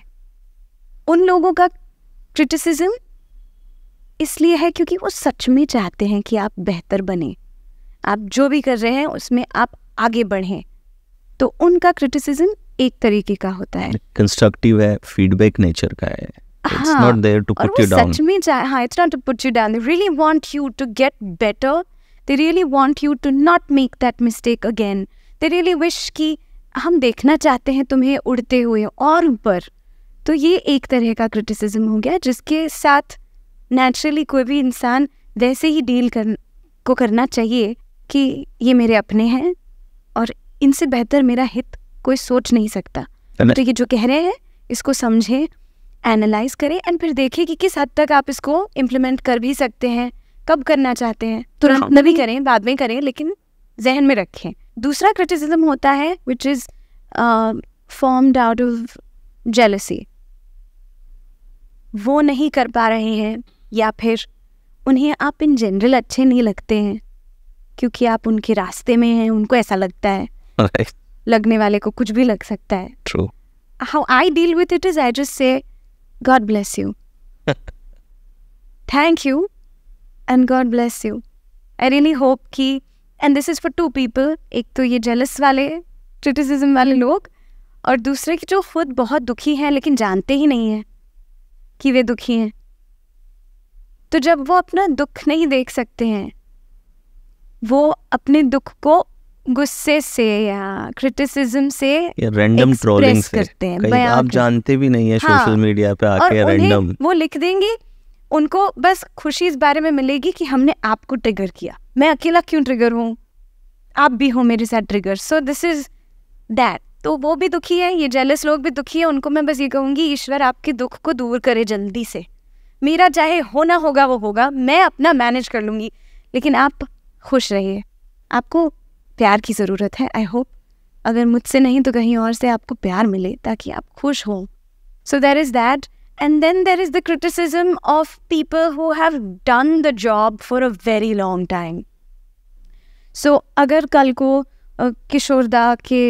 उन लोगों का क्रिटिसिज्म इसलिए है क्योंकि वो सच में चाहते हैं कि आप बेहतर बने आप जो भी कर रहे हैं उसमें आप आगे बढ़ें तो उनका क्रिटिसिज्म एक तरीके का होता है कंस्ट्रक्टिव है फीडबैक नेचर का है हाँ, it's not there to put you down सच में हाँ it's not to put you down they really want you to get better they really want you to not make that mistake again they really wish कि हम देखना चाहते हैं तुम्हें उड़ते हुए और ऊपर तो ये एक तरह का क्रिटिसिज्म हो गया जिसके साथ नेचुरली कोई भी इंसान वैसे ही डील कर को करना चाहिए कि ये मेरे अपने हैं और इनसे बेहतर मेरा हित कोई सोच नहीं सकता तो ये जो कह रहे हैं इसको समझें एनालाइज करें एंड फिर देखें कि किस हद तक आप इसको इम्प्लीमेंट कर भी सकते हैं कब करना चाहते हैं तुरंत न हाँ। भी करें बाद में करें लेकिन जहन में रखें दूसरा क्रिटिसिज्म होता है which is formed out of jealousy वो नहीं कर पा रहे हैं या फिर उन्हें आप इन जनरल अच्छे नहीं लगते हैं क्योंकि आप उनके रास्ते में हैं उनको ऐसा लगता है right. लगने वाले को कुछ भी लग सकता है how I deal with it is I just say God bless you thank you and God bless you I really hope कि and this is for two people एक तो ये जेलस वाले क्रिटिसिज्म वाले लोग और दूसरे की जो खुद बहुत दुखी हैं लेकिन जानते ही नहीं हैं कि वे दुखी हैं तो जब वो अपना दुख नहीं देख सकते हैं वो अपने दुख को गुस्से से या क्रिटिसिज्म से रैंडम ट्रोलिंग से करते हैं आप जानते भी नहीं है सोशल मीडिया पे आके रैंडम वो लिख देंगे उनको बस खुशी इस बारे में मिलेगी कि हमने आपको ट्रिगर किया मैं अकेला क्यों ट्रिगर हूँ आप भी हो मेरे साथ trigger so this is that तो वो भी दुखी है ये जेलस लोग भी दुखी है उनको मैं बस ये कहूंगी ईश्वर आपके दुख को दूर करे जल्दी से मेरा चाहे होना होगा वो होगा मैं अपना मैनेज कर लूंगी लेकिन आप खुश रहिए आपको प्यार की ज़रूरत है आई होप अगर मुझसे नहीं तो कहीं और से आपको प्यार मिले ताकि आप खुश हों so there is that and then there is the criticism of people who have done the job for a very long time so अगर कल को किशोरदा के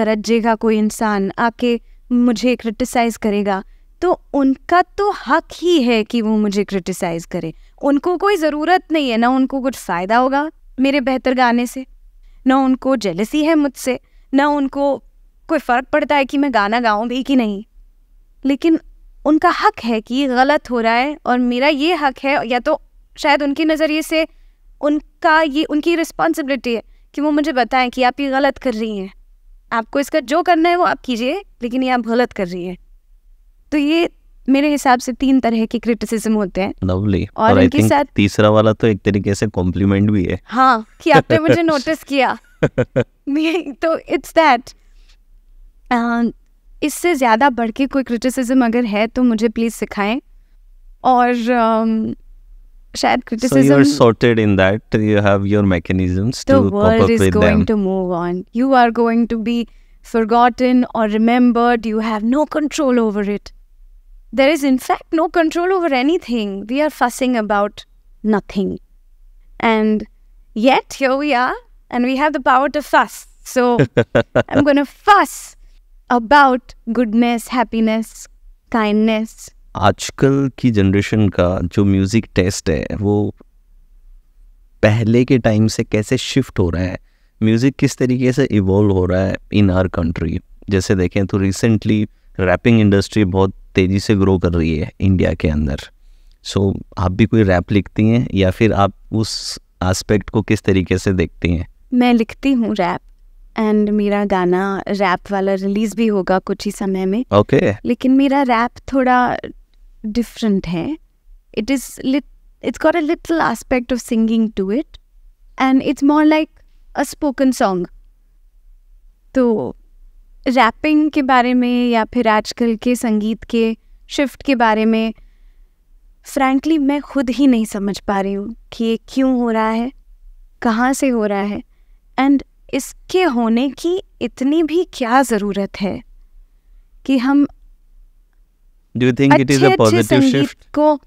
दरजे का कोई इंसान आके मुझे क्रिटिसाइज़ करेगा तो उनका तो हक ही है कि वो मुझे क्रिटिसाइज़ करे उनको कोई ज़रूरत नहीं है ना उनको कुछ फ़ायदा होगा मेरे बेहतर गाने से ना उनको जेलसी है मुझसे ना उनको कोई फ़र्क पड़ता है कि मैं गाना गाऊँ भी कि नहीं लेकिन उनका हक है कि ये गलत हो रहा है और मेरा ये हक है या तो शायद उनके नज़रिए से उनका ये उनकी रिस्पॉन्सिबिलिटी है कि वो मुझे बताएं कि आप ये गलत कर रही हैं आपको इसका जो करना है वो आप कीजिए लेकिन ये आप गलत कर रही हैं तो ये मेरे हिसाब से तीन तरह के क्रिटिसिज्म होते हैं लवली और, और उनके साथ तीसरा वाला तो एक तरीके से कॉम्प्लीमेंट भी है हाँ कि आपने मुझे नोटिस किया तो इट्स दैट इससे ज़्यादा बढ़ के कोई क्रिटिसिज्म अगर है तो मुझे प्लीज़ सिखाएं और um, शायद criticism you are sorted in that you have your mechanisms to cope up with them the world is going to move on you are going to be forgotten or remembered you have no control over it There is, in fact, no control over anything. We are fussing about nothing. And yet, here we are, and we have the power to fuss. So I'm going to fuss about goodness, happiness, kindness. आजकल की generation का जो music taste है वो पहले के time से कैसे शिफ्ट हो रहा है म्यूज़िक किस तरीके से इवॉल्व हो रहा है इन आर कंट्री जैसे देखें तो रिसेंटली रैपिंग इंडस्ट्री बहुत तेज़ी से ग्रो कर रही है इंडिया के अंदर सो आप भी कोई रैप लिखती हैं या फिर आप उस एस्पेक्ट को किस तरीके से देखती हैं मैं लिखती हूँ रैप एंड मेरा गाना रैप वाला रिलीज भी होगा कुछ ही समय में ओके okay. लेकिन मेरा रैप थोड़ा डिफरेंट है it is it's got a little aspect of singing to it and it's more like a spoken song तो रैपिंग के बारे में या फिर आजकल के संगीत के शिफ्ट के बारे में फ्रैंकली मैं खुद ही नहीं समझ पा रही हूँ कि ये क्यों हो रहा है कहाँ से हो रहा है एंड इसके होने की इतनी भी क्या ज़रूरत है कि हम do you think it is a positive shift? को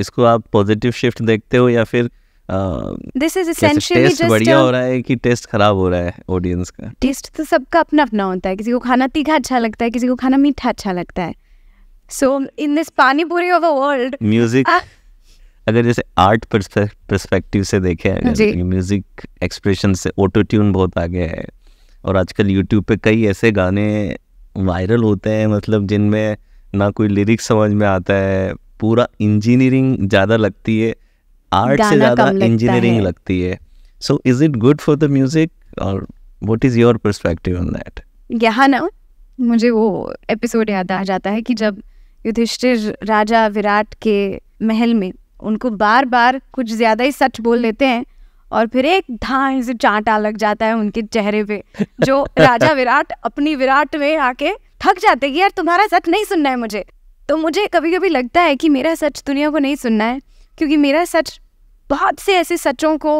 इसको आप पॉजिटिव शिफ्ट देखते हो या फिर दिस इज एसेंशियली जस्ट बढ़िया हो रहा है कि टेस्ट खराब हो रहा है ऑडियंस का टेस्ट तो सबका अपना अपना होता है किसी को खाना तीखा अच्छा लगता है किसी को खाना मीठा अच्छा लगता है सो इन दिस पानी पूरी ऑफ अ वर्ल्ड म्यूजिक अगर जैसे आर्ट पर्सपेक्टिव से देखें अगर म्यूजिक एक्सप्रेशन से ऑटो ट्यून बहुत आगे है और आजकल यूट्यूब पे कई ऐसे गाने वायरल होते हैं मतलब जिनमें ना कोई लिरिक्स समझ में आता है पूरा इंजीनियरिंग ज़्यादा लगती है आर्ट से ज्यादा इंजीनियरिंग लगती है so is it good for the music और what is your perspective on that यहाँ ना मुझे वो एपिसोड याद आ जाता है कि जब युधिष्ठिर राजा विराट के महल में उनको बार बार कुछ ज़्यादा ही सच बोल देते हैं और फिर एक धान से चांटा लग जाता है उनके चेहरे पे जो राजा विराट अपनी विराट में आके थक जाते कि यार तुम्हारा सच नहीं सुनना है मुझे तो मुझे कभी कभी लगता है कि मेरा सच दुनिया को नहीं सुनना है क्योंकि मेरा सच बहुत से ऐसे सचों को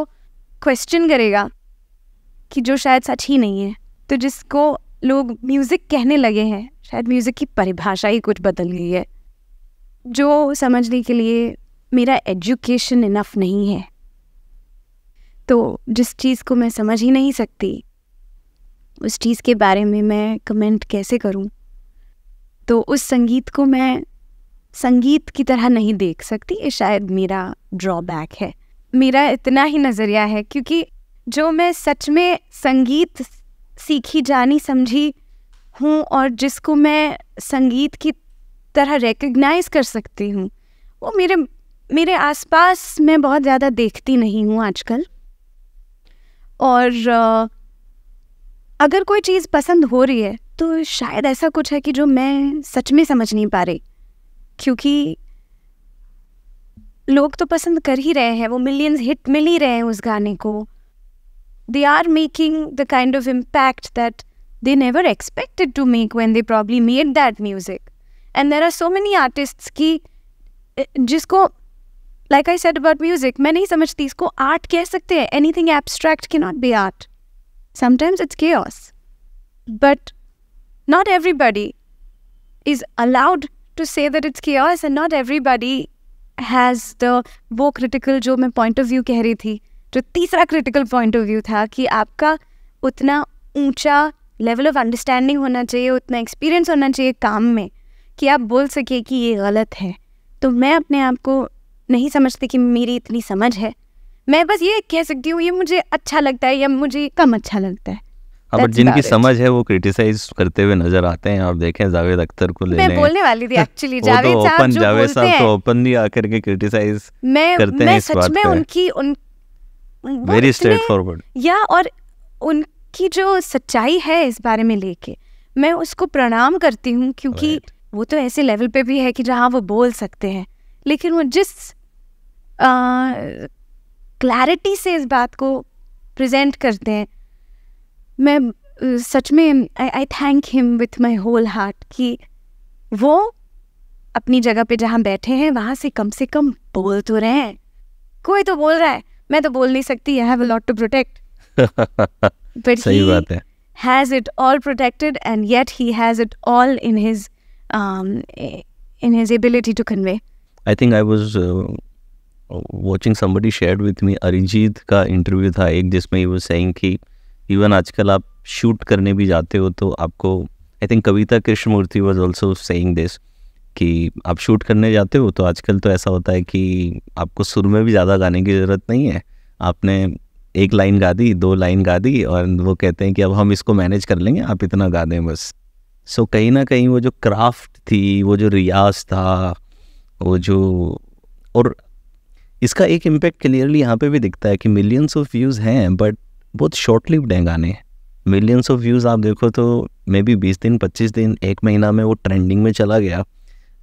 क्वेश्चन करेगा कि जो शायद सच ही नहीं है तो जिसको लोग म्यूज़िक कहने लगे हैं शायद म्यूज़िक की परिभाषा ही कुछ बदल गई है जो समझने के लिए मेरा एजुकेशन इनफ नहीं है तो जिस चीज़ को मैं समझ ही नहीं सकती उस चीज़ के बारे में मैं कमेंट कैसे करूं? तो उस संगीत को मैं संगीत की तरह नहीं देख सकती ये शायद मेरा ड्रॉबैक है मेरा इतना ही नज़रिया है क्योंकि जो मैं सच में संगीत सीखी जानी समझी हूँ और जिसको मैं संगीत की तरह रिकग्नाइज कर सकती हूँ वो मेरे मेरे आसपास मैं बहुत ज़्यादा देखती नहीं हूँ आजकल और अगर कोई चीज़ पसंद हो रही है तो शायद ऐसा कुछ है कि जो मैं सच में समझ नहीं पा रही क्योंकि लोग तो पसंद कर ही रहे हैं वो मिलियंस हिट मिल ही रहे हैं उस गाने को they are making the kind of impact that they never expected to make when they probably made that music and there are so many artist की eh, जिसको like I said about music मैं नहीं समझती इसको art कह सकते हैं anything abstract can not be art sometimes it's chaos but not everybody is allowed to say that it's chaos and not everybody has the वो critical जो मैं पॉइंट ऑफ व्यू कह रही थी जो तीसरा क्रिटिकल पॉइंट ऑफ व्यू था कि आपका उतना ऊंचा लेवल ऑफ अंडरस्टैंडिंग होना चाहिए उतना एक्सपीरियंस होना चाहिए काम में कि आप बोल सके कि ये गलत है तो मैं अपने आप को नहीं समझती कि मेरी इतनी समझ है मैं बस ये कह सकती हूँ ये मुझे अच्छा लगता है या मुझे कम अच्छा लगता है अब हाँ, जिनकी समझ है वो क्रिटिसाइज करते हुए नजर आते हैं आप देखें जावेद अख्तर को ले मैं बोलने वाली थी एक्चुअली जावेद तो ओपन जावेद साहब तो ओपनली आकर के क्रिटिसाइज करते मैं सच में उनकी उन वेरी स्ट्रेट फॉरवर्ड या और उनकी जो सच्चाई है इस बारे में लेके मैं उसको प्रणाम करती हूँ क्योंकि वो तो ऐसे लेवल पे भी है कि जहाँ वो बोल सकते हैं लेकिन वो जिस क्लैरिटी से इस बात को प्रेजेंट करते हैं मैं सच में I thank him with my whole heart कि वो अपनी जगह पे जहाँ बैठे हैं वहाँ से कम से कम बोल तो रहे हैं कोई तो बोल रहा है मैं तो बोल नहीं सकती I have a lot to protect but सही बात है has it all protected and yet he has it all in his in his ability to convey I think I was watching somebody share with me Arijit का interview था एक जिसमें ही वो सेंग की even आजकल आप शूट करने भी जाते हो तो आपको I think Kavita Krishnamurthy was also saying this कि आप शूट करने जाते हो तो आजकल तो ऐसा होता है कि आपको सुर में भी ज़्यादा गाने की ज़रूरत नहीं है आपने एक लाइन गा दी दो लाइन गा दी और वो कहते हैं कि अब हम इसको मैनेज कर लेंगे आप इतना गा दें बस सो so, कहीं ना कहीं वो जो क्राफ्ट थी वो जो रियाज था वो जो और इसका एक इम्पैक्ट क्लियरली यहाँ पे भी दिखता है कि मिलियंस ऑफ व्यूज़ हैं बट बहुत शॉर्ट लिव्ड हैं गाने मिलियंस ऑफ व्यूज़ आप देखो तो मे बी बीस दिन पच्चीस दिन एक महीना में वो ट्रेंडिंग में चला गया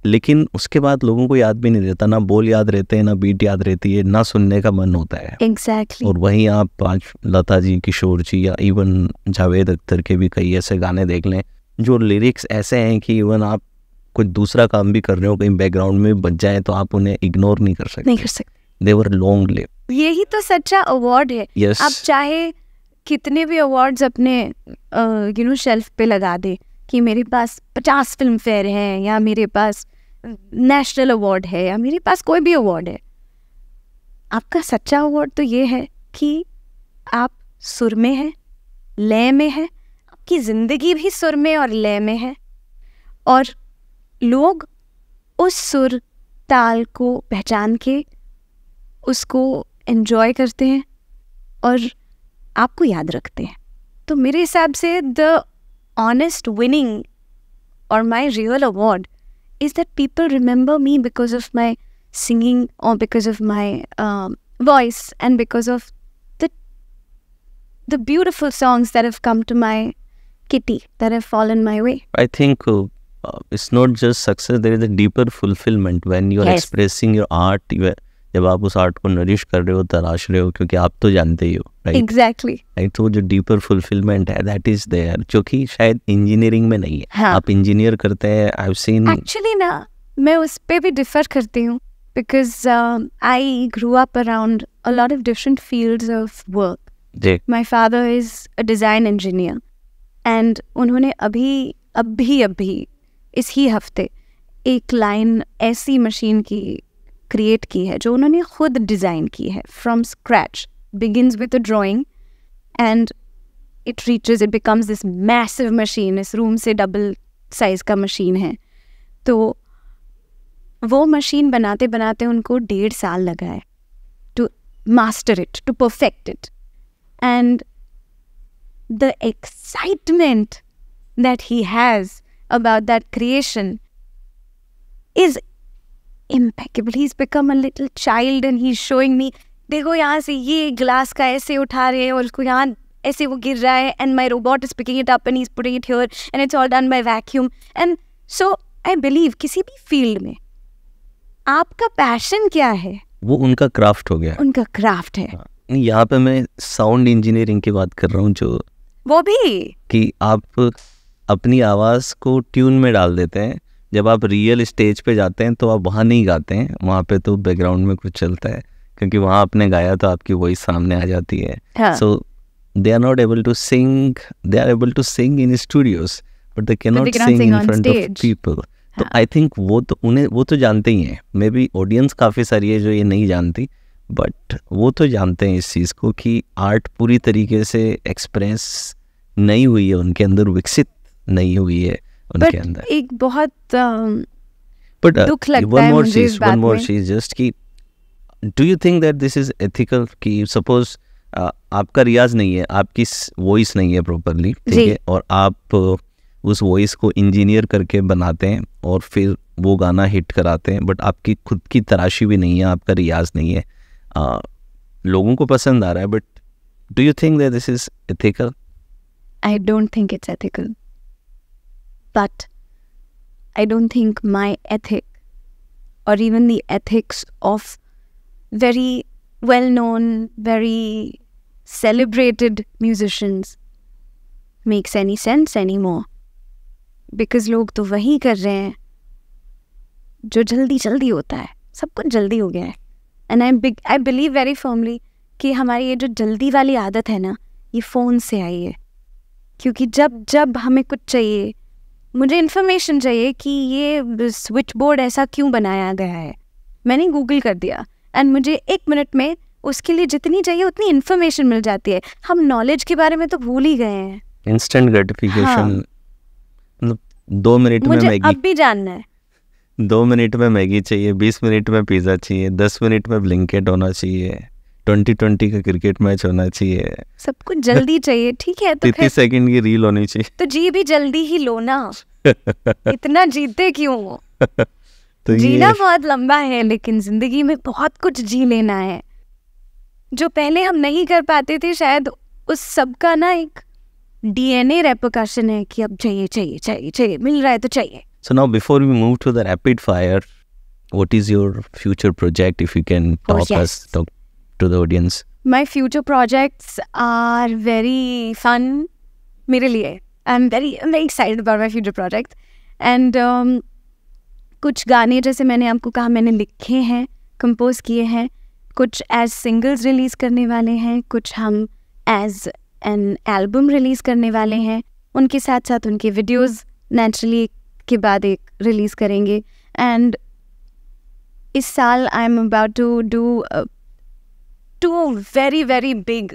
लेकिन उसके बाद लोगों को याद भी नहीं रहता ना बोल याद रहते हैं ना बीट याद रहती है ना सुनने का मन होता है exactly. और वही आप आज लता जी किशोर जी या इवन जावेद अख्तर के भी कई ऐसे गाने देख लें जो लिरिक्स ऐसे हैं कि इवन आप कुछ दूसरा काम भी कर रहे हो कहीं बैकग्राउंड में बच जाए तो आप उन्हें इग्नोर नहीं कर सकते नहीं कर सकते देवर लॉन्ग लिव यही तो सच्चा अवार्ड है yes. आप चाहे कितने भी अवार्ड्स अपने यू नो शेल्फ पे लगा दे कि मेरे पास पचास फिल्म फेयर हैं या मेरे पास नेशनल अवार्ड है या मेरे पास कोई भी अवार्ड है आपका सच्चा अवार्ड तो ये है कि आप सुर में हैं लय में हैं आपकी ज़िंदगी भी सुर में और लय में है और लोग उस सुर ताल को पहचान के उसको एन्जॉय करते हैं और आपको याद रखते हैं तो मेरे हिसाब से द ऑनेस्ट विनिंग और my real award is that people remember me because of my singing और because of my voice and because of the the beautiful songs that have come to my kitty that have fallen my way I think it's not just success there is a deeper fulfilment when you are expressing your art your जब आप उस art को nourish कर रहे हो तराश रहे हो क्योंकि आप तो जानते ही हो राइट एग्जैक्टली राइट तो जो डीपर फुलफिलमेंट है दैट इज देयर जो कि शायद इंजीनियरिंग में नहीं है हाँ. आप इंजीनियर करते हैं आई हैव सीन एक्चुअली ना मैं उस पे भी डिफर करती हूँ because I grew up around a lot of different fields of work my father is a design engineer and उन्होंने अभी अभी अभी इसी हफ्ते एक लाइन ऐसी मशीन की क्रिएट की है जो उन्होंने खुद डिज़ाइन की है from scratch begins with a drawing and it reaches it becomes this massive machine इस रूम से डबल साइज़ का मशीन है तो वो मशीन बनाते बनाते उनको डेढ़ साल लगा है to master it to perfect it and the excitement that he has about that creation is impeccable he is become a little child and he is showing me देखो यहाँ से ये ग्लास का ऐसे उठा रहे हैं और उसको यहाँ ऐसे वो गिर रहा है and my robot is picking it up and is putting it here and it's all done by vacuum and so I believe किसी भी फील्ड में आपका पैशन क्या है वो उनका क्राफ्ट हो गया उनका क्राफ्ट है हाँ। यहाँ पे मैं साउंड इंजीनियरिंग की बात कर रहा हूँ जो वो भी कि आप अपनी आवाज को ट्यून में डाल देते हैं जब आप रियल स्टेज पे जाते हैं तो आप वहाँ नहीं गाते हैं वहाँ पे तो बैकग्राउंड में कुछ चलता है क्योंकि वहाँ आपने गाया तो आपकी वॉइस सामने आ जाती है so they are not able to sing they are able to sing in studios but they can not sing in front of people तो आई हाँ। थिंक वो तो उन्हें वो तो जानते ही हैं मे बी ऑडियंस काफ़ी सारी है जो ये नहीं जानती बट वो तो जानते हैं इस चीज़ को कि आर्ट पूरी तरीके से एक्सप्रेस नहीं हुई है उनके अंदर विकसित नहीं हुई है उनके अंदर एक बहुत बट वन मोर चीज वन मोर चीज जस्ट कि do you think that this is ethical कि सपोज uh, आपका रियाज नहीं है आपकी वॉइस नहीं है प्रॉपरली ठीक है और आप uh, उस वॉइस को इंजीनियर करके बनाते हैं और फिर वो गाना हिट कराते हैं बट आपकी खुद की तराशी भी नहीं है आपका रियाज नहीं है आ, uh, लोगों को पसंद आ रहा है but do you think that this is ethical I don't think it's ethical But I don't think my ethic or even the ethics of very well known, very celebrated musicians makes any sense anymore. Because लोग तो वही कर रहे jo jaldi jaldi hota hai. Sab kuch jaldi ho gaya hai. And and big, I believe very firmly कि हमारी ये जो जल्दी वाली आदत है ना ये फ़ोन से आई है क्योंकि जब जब हमें कुछ चाहिए मुझे इन्फॉर्मेशन चाहिए कि ये स्विच बोर्ड ऐसा क्यों बनाया गया है मैंने गूगल कर दिया एंड मुझे एक मिनट में उसके लिए जितनी चाहिए उतनी इन्फॉर्मेशन मिल जाती है हम नॉलेज के बारे में तो भूल ही गए हैं इंस्टेंट ग्रेटिफिकेशन हाँ। मतलब दो मिनट में मैगी अब भी जानना है दो मिनट में मैगी चाहिए बीस मिनट में पिज़्ज़ा चाहिए दस मिनट में ब्लिंकेट होना चाहिए ट्वेंटी ट्वेंटी का क्रिकेट मैच होना चाहिए सब कुछ जल्दी चाहिए ठीक है तो तीस सेकंड की रील होनी चाहिए तो जी भी जल्दी ही लो ना इतना जीते क्यों वो तो जीना बहुत लंबा है लेकिन जिंदगी में बहुत कुछ जी लेना है जो पहले हम नहीं कर पाते थे शायद उस सब का ना एक डीएनए रेपोकाशन है कि अब चाहिए चाहिए चाहिए चाहिए मिल रहा है तो चाहिए so now before we move to the rapid fire what is your future project if you can talk us talk to the audience? My future projects are very fun. मेरे लिए I am very very excited about my future project and कुछ गाने जैसे मैंने आपको कहा मैंने लिखे हैं कंपोज किए हैं कुछ एज सिंगल्स रिलीज़ करने वाले हैं कुछ हम एज एन एल्बम रिलीज़ करने वाले हैं उनके साथ साथ उनके वीडियोस नेचुरली के बाद एक रिलीज़ करेंगे एंड इस साल I am about to do two very, very big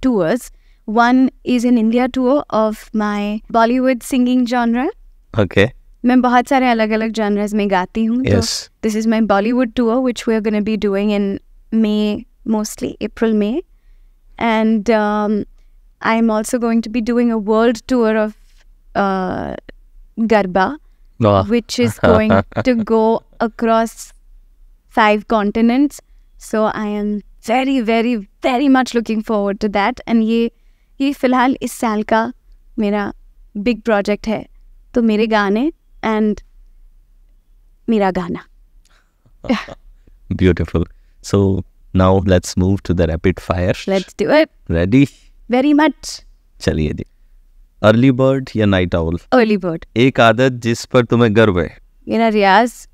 tours. One is an India tour of my Bollywood singing genre. Okay. मैं बहुत सारे अलग अलग genres में गाती हूँ yes. तो this is my Bollywood tour which we are gonna be doing in May mostly April May and I am also going to be doing a world tour of garba which is going to go across five continents so I am very very very much looking forward to that and ये ये फ़िलहाल इस साल का मेरा big project है तो मेरे गाने एंड मेरा गाना beautiful so now let's move to the rapid fire let's do it ready very much चलिए जी अर्ली बर्ड या नाइट आउल अर्ली बर्ड एक आदत जिस पर तुम्हें गर्व है मेरा रियाज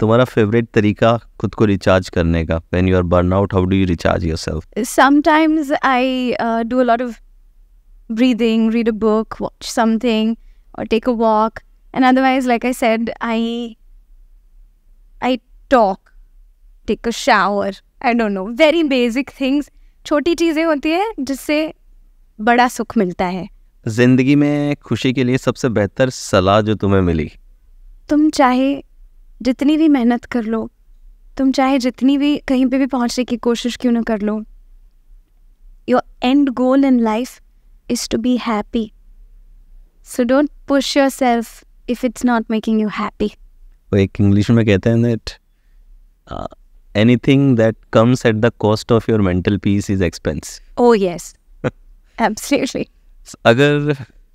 तुम्हारा फेवरेट तरीका खुद को रिचार्ज करने का when you are burn out how do you recharge yourself sometimes I do a lot of breathing read a book watch something और take a walk and otherwise like I said I I talk take a shower I don't know very basic things छोटी चीज़ें होती है जिससे बड़ा सुख मिलता है जिंदगी में खुशी के लिए सबसे बेहतर सलाह जो तुम्हें मिली तुम चाहे जितनी भी मेहनत कर लो तुम चाहे जितनी भी कहीं पे भी पहुंचने की कोशिश क्यों ना कर लो your end goal in life is to be happy so don't push your self if it's not making you happy वो एक इंग्लिश में कहते हैं that uh, anything that comes at the cost of your mental peace is expense ओ yes, absolutely अगर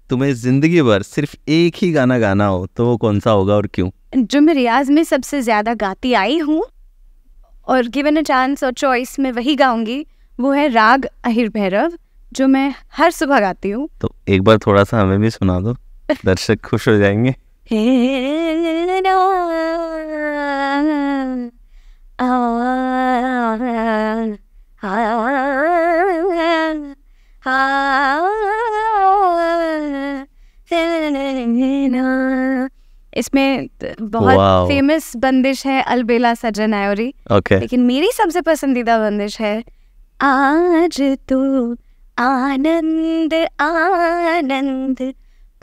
तुम्हें जिंदगी भर सिर्फ एक ही गाना गाना हो तो वो कौन सा होगा और क्यों जो मैं रियाज में सबसे ज़्यादा गाती आई हूँ और गिवन अ चांस और चॉइस में वही गाऊंगी वो है राग अहिर भैरव जो मैं हर सुबह गाती हूँ तो एक बार थोड़ा सा हमें भी सुना दो दर्शक खुश हो जाएंगे इसमें बहुत फेमस बंदिश है अलबेला सजन आयोरी okay. लेकिन मेरी सबसे पसंदीदा बंदिश है आज तो आनंद आनंद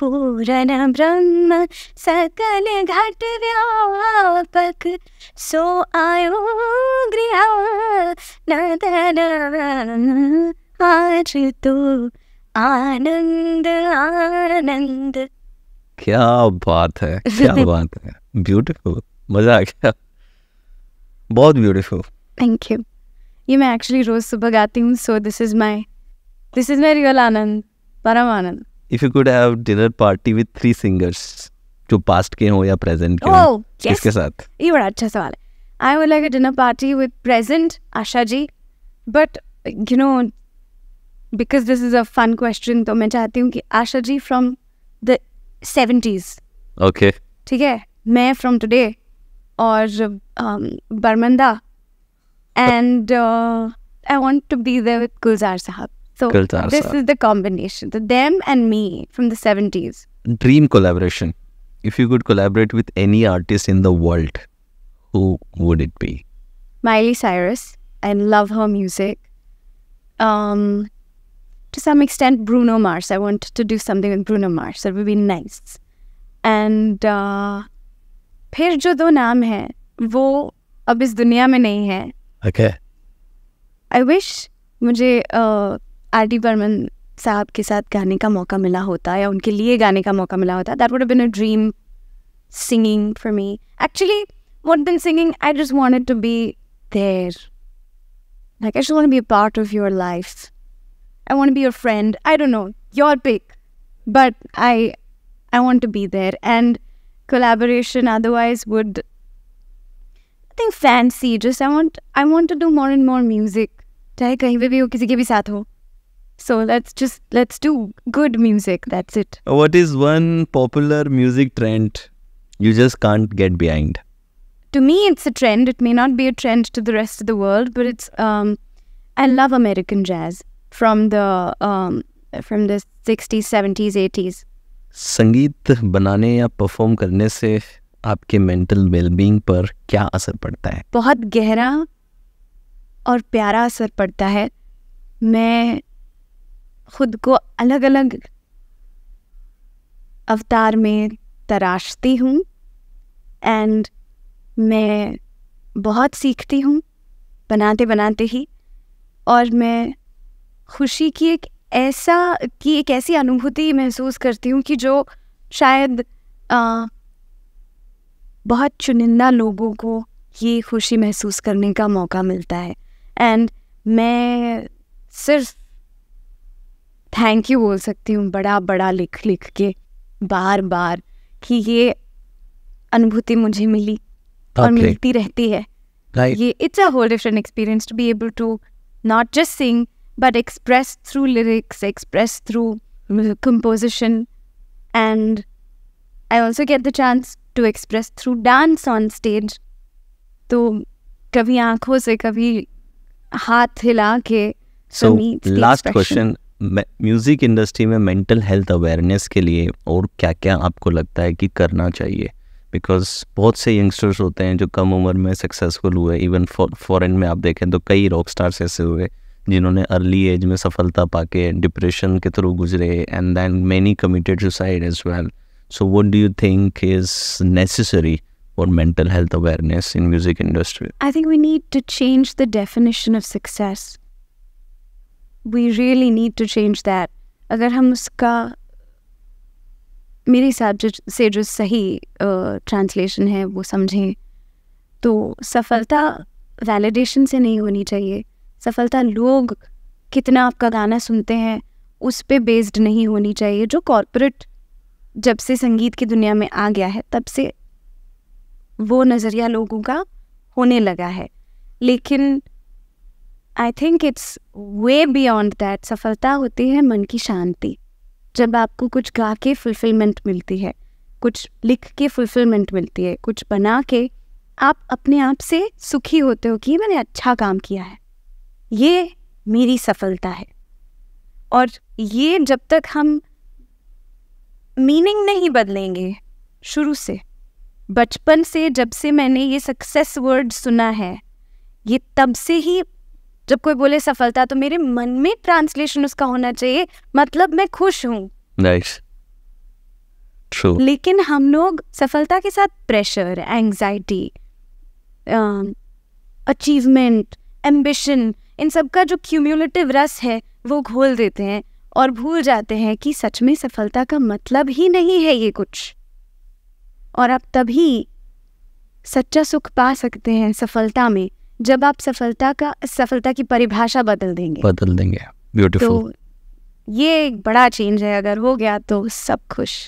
पूर्ण ब्रह्म सकल घट व्यापक सो आयो गृह आज तो आनंद आनंद क्या बात है क्या बात है ब्यूटीफुल मज़ा आ गया बहुत ब्यूटीफुल थैंक यू ये मैं एक्चुअली रोज़ सुबह गाती हूँ so this is my this is my real आनंद परम आनंद if you could have dinner party with three singers जो पास्ट के हो या प्रेजेंट के oh, हो yes. किसके साथ ये बड़ा अच्छा सवाल है I would like a dinner party with present Asha ji but you know because this is a fun question तो मैं चाहती हूँ कि Asha ji from the seventies okay okay. ठीक है मैं फ्रॉम टुडे और Burmanda and I want to be there with Gulzar sahab so this is the combination them and me from the 70s dream collaboration if you could collaborate with any artist in the world, who would it be? Miley Cyrus. I love her music. Um, to some extent Bruno Mars. I wanted to do something with Bruno Mars. It would be nice. And फिर जो दो नाम हैं वो अब इस दुनिया में नहीं है ओके आई विश मुझे आर डी बर्मन साहब के साथ गाने का मौका मिला होता या उनके लिए गाने का मौका मिला होता that would bin a dream singing for me actually what bin singing I just want to be there like I just want be part of your life I want to be your friend. I don't know, your pick. But I I want to be there. And collaboration otherwise would nothing fancy. Just I want I want to do more and more music. So let's just let's do good music. That's it. Uh, what is one popular music trend you just can't get behind? To me, it's a trend. It may not be a trend to the rest of the world, but it's um, I love American jazz. from the um, from the 60s 70s 80s संगीत बनाने या perform करने से आपके mental wellbeing पर क्या असर पड़ता है बहुत गहरा और प्यारा असर पड़ता है मैं खुद को अलग अलग अवतार में तराशती हूँ एंड मैं बहुत सीखती हूँ बनाते बनाते ही और मैं खुशी की एक ऐसा की एक ऐसी अनुभूति महसूस करती हूँ कि जो शायद आ, बहुत चुनिंदा लोगों को ये खुशी महसूस करने का मौका मिलता है एंड मैं सिर्फ थैंक यू बोल सकती हूँ बड़ा बड़ा लिख लिख के बार बार कि ये अनुभूति मुझे मिली okay. और मिलती रहती है right. ये it's a whole different experience to be able to not just sing but expressed through lyrics, expressed through composition. And I also get the chance to express through dance on stage. तो kabhi aankhon se kabhi haath hila ke so last question music industry में mental health awareness के लिए और क्या क्या आपको लगता है कि करना चाहिए बिकॉज बहुत से यंगस्टर्स होते हैं जो कम उम्र में सक्सेसफुल हुए इवन फॉरेन में आप देखें तो कई रॉक स्टार्स ऐसे हुए जिन्होंने अर्ली एज में सफलता पाके डिप्रेशन के थ्रू गुजरे and then many committed suicide as well so what do you think is necessary for mental health awareness in music industry I think we need to change the definition of success we really need to change that अगर हम उसका मेरे हिसाब से जो सही translation uh, है वो समझें तो सफलता वैलिडेशन से नहीं होनी चाहिए सफलता लोग कितना आपका गाना सुनते हैं उस पर बेस्ड नहीं होनी चाहिए जो कॉरपोरेट जब से संगीत की दुनिया में आ गया है तब से वो नज़रिया लोगों का होने लगा है लेकिन I think it's way beyond that सफलता होती है मन की शांति जब आपको कुछ गा के फुलफिलमेंट मिलती है कुछ लिख के फुलफिलमेंट मिलती है कुछ बना के आप अपने आप से सुखी होते हो कि मैंने अच्छा काम किया है ये मेरी सफलता है और ये जब तक हम मीनिंग नहीं बदलेंगे शुरू से बचपन से जब से मैंने ये सक्सेस वर्ड सुना है ये तब से ही जब कोई बोले सफलता तो मेरे मन में ट्रांसलेशन उसका होना चाहिए मतलब मैं खुश हूँ nice. True. लेकिन हम लोग सफलता के साथ प्रेशर एंजाइटी अचीवमेंट एम्बिशन इन सब का जो क्यूम्यूलेटिव रस है वो घोल देते हैं और भूल जाते हैं कि सच में सफलता का मतलब ही नहीं है ये कुछ और आप तभी सच्चा सुख पा सकते हैं सफलता में जब आप सफलता का सफलता की परिभाषा बदल देंगे बदल देंगे ब्यूटीफुल तो ये एक बड़ा चेंज है अगर हो गया तो सब खुश